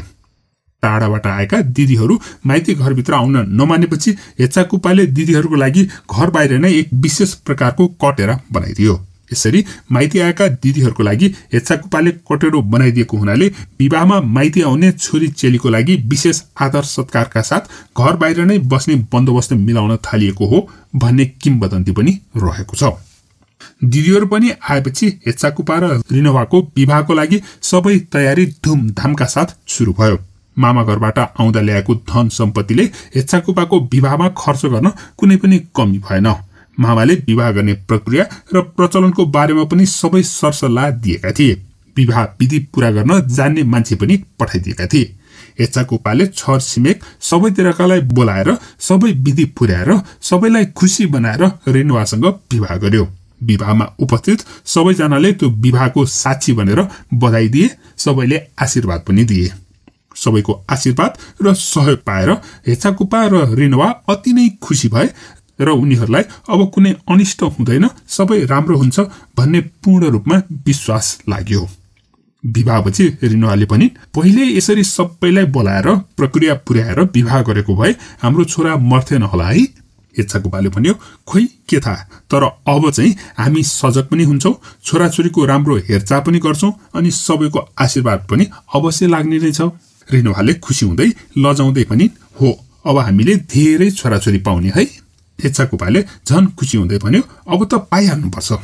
टाढाबाट आएका दिदीहरू माइती घरभित्र आउन नमानेपछि हेच्छाकुपाले दिदीहरूको लागि घर बाहिर नै एक विशेष प्रकारको कटेरा बनाइदियो यसरी माइती आएका दिदीहरूको लागि हेच्चाकुपाले कटेरो बनाइदिएको हुनाले विवाहमा माइती आउने छोरी चेलीको लागि विशेष आदर सत्कारका साथ घर बाहिर नै बस्ने बन्दोबस्त मिलाउन थालिएको हो भन्ने किम्बदन्ती पनि रहेको छ दिदीहरू पनि आएपछि हेच्चाकुपा र रिनोभाको विवाहको लागि सबै तयारी धुमधामका साथ सुरु भयो मामा घरबाट आउँदा ल्याएको धन सम्पत्तिले हेच्चाकुपाको विवाहमा खर्च गर्न कुनै पनि कमी भएन मामाले विवाह गर्ने प्रक्रिया र प्रचलनको बारेमा पनि सबै सरसल्लाह दिएका थिए विवाह विधि पूरा गर्न जान्ने मान्छे पनि पठाइदिएका थिए हेचाकोपाले छर छिमेक सबैतिरकालाई बोलाएर सबै विधि पुर्याएर सबैलाई खुसी बनाएर रेणुवासँग विवाह गर्यो विवाहमा उपस्थित सबैजनाले त्यो विवाहको साक्षी भनेर बधाई दिए सबैले आशीर्वाद पनि दिए सबैको आशीर्वाद र सहयोग पाएर हेचाकुपा र रेणुवा अति नै खुसी भए र उनीहरूलाई अब कुनै अनिष्ट हुँदैन सबै राम्रो हुन्छ भन्ने पूर्ण रूपमा विश्वास लाग्यो विवाहपछि रिनुवाले पनि पहिले यसरी सबैलाई बोलाएर प्रक्रिया पुर्याएर विवाह गरेको भए हाम्रो छोरा मर्थेन होला है बाले भन्यो खोइ के थाहा तर अब चाहिँ हामी सजग पनि हुन्छौँ छोराछोरीको राम्रो हेरचाह पनि गर्छौँ अनि सबैको आशीर्वाद पनि अवश्य लाग्ने नै छ रिनुवाले खुसी हुँदै लजाउँदै पनि हो अब हामीले धेरै छोराछोरी पाउने है हेचाकुपाले झन खुसी हुँदै भन्यो अब त पाइहाल्नुपर्छ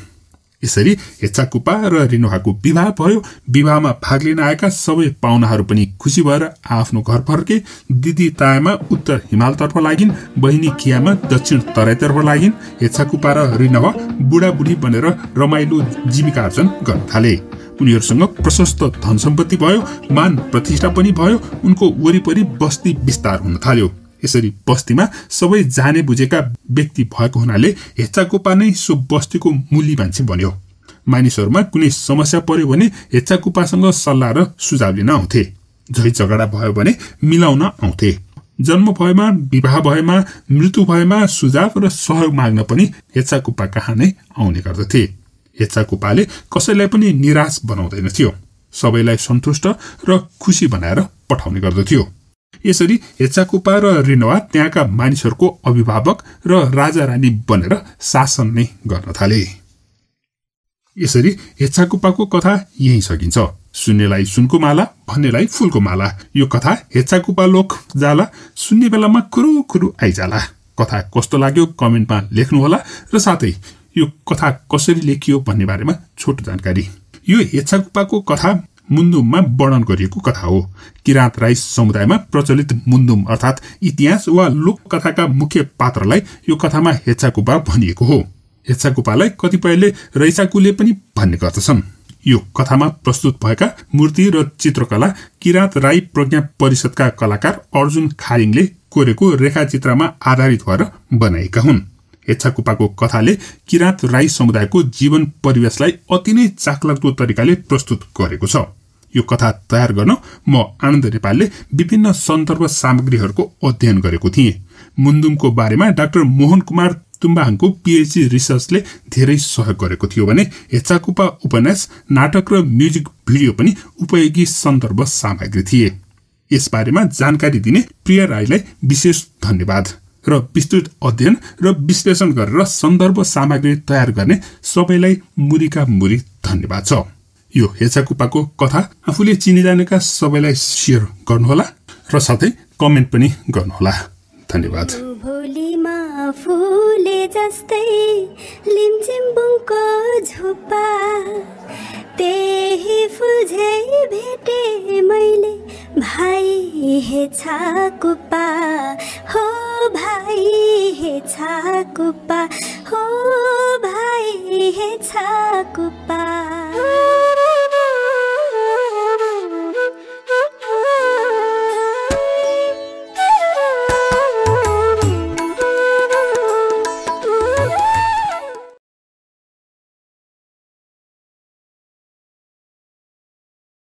यसरी हेचाकुपा र रिनोहाको विवाह भयो विवाहमा भाग लिन आएका सबै पाहुनाहरू पनि खुसी भएर आफ्नो घर फर्के दिदी तायामा उत्तर हिमालतर्फ लागिन् बहिनी खियामा दक्षिण तराईतर्फ लागिन् हेचाकुपा र रिनोहा बुढाबुढी बनेर रमाइलो जीविका आर्जन गर्न थाले उनीहरूसँग प्रशस्त धन सम्पत्ति भयो मान प्रतिष्ठा पनि भयो उनको वरिपरि बस्ती विस्तार हुन थाल्यो यसरी बस्तीमा सबै जाने बुझेका व्यक्ति भएको हुनाले हेचाकुपा नै सो बस्तीको मूली मान्छे बन्यो मानिसहरूमा कुनै समस्या पर्यो भने हेचाकुपासँग सल्लाह र सुझाव लिन आउँथे झै झगडा भयो भने मिलाउन आउँथे जन्म भएमा विवाह भएमा मृत्यु भएमा सुझाव र सहयोग माग्न पनि हेचाकुपा कहाँ नै आउने गर्दथे हेचाकुपाले कसैलाई पनि निराश बनाउँदैन सबैलाई सन्तुष्ट र खुसी बनाएर पठाउने गर्दथ्यो यसरी हेचाकुपा र रिनवा त्यहाँका मानिसहरूको अभिभावक र राजा रानी बनेर शासन नै गर्न थाले यसरी हेचाकुपाको कथा यही सकिन्छ सुन्नेलाई सुनको माला भन्नेलाई फुलको माला यो कथा हेचाकुपा लोक जाला सुन्ने बेलामा कुरु कुरु आइजाला कथा कस्तो लाग्यो कमेन्टमा लेख्नुहोला र साथै यो कथा कसरी लेखियो भन्ने बारेमा छोटो जानकारी यो हेचाकुपाको कथा मुन्दुममा वर्णन गरिएको कथा हो किराँत राई समुदायमा प्रचलित मुन्दुम अर्थात् इतिहास वा लोककथाका मुख्य पात्रलाई यो कथामा हेच्छाकुपा भनिएको हो हेच्छाकुपालाई कतिपयले रैसाकुले पनि भन्ने गर्दछन् यो कथामा प्रस्तुत भएका मूर्ति र चित्रकला किराँत राई प्रज्ञा परिषदका कलाकार अर्जुन खारिङले कोरेको रेखाचित्रमा आधारित भएर बनाएका हुन् हेच्छाकुपाको कथाले किराँत राई समुदायको जीवन परिवेशलाई अति नै चाखलाग्दो तरिकाले प्रस्तुत गरेको छ यो कथा तयार गर्न म आनन्द नेपालले विभिन्न सन्दर्भ सामग्रीहरूको अध्ययन गरेको थिएँ मुन्दुमको बारेमा डाक्टर मोहन कुमार तुम्बाहाङको पिएचडी रिसर्चले धेरै सहयोग गरेको थियो भने हेचाकुपा उपन्यास नाटक र म्युजिक भिडियो पनि उपयोगी सन्दर्भ सामग्री थिए यसबारेमा जानकारी दिने प्रिय राईलाई विशेष धन्यवाद र विस्तृत अध्ययन र विश्लेषण गरेर सन्दर्भ सामग्री तयार गर्ने सबैलाई मुरीका मुरी धन्यवाद छ यो हेचा कथा आफूले चिनिजानेका सबैलाई सेयर गर्नुहोला र साथै कमेन्ट पनि गर्नुहोला धन्यवाद फुले जस्तै झुपा त्यही फुझे भेटे मैले भाइ छाकुपा, हो भाइ छाकुपा, हो भाइ छाकुपा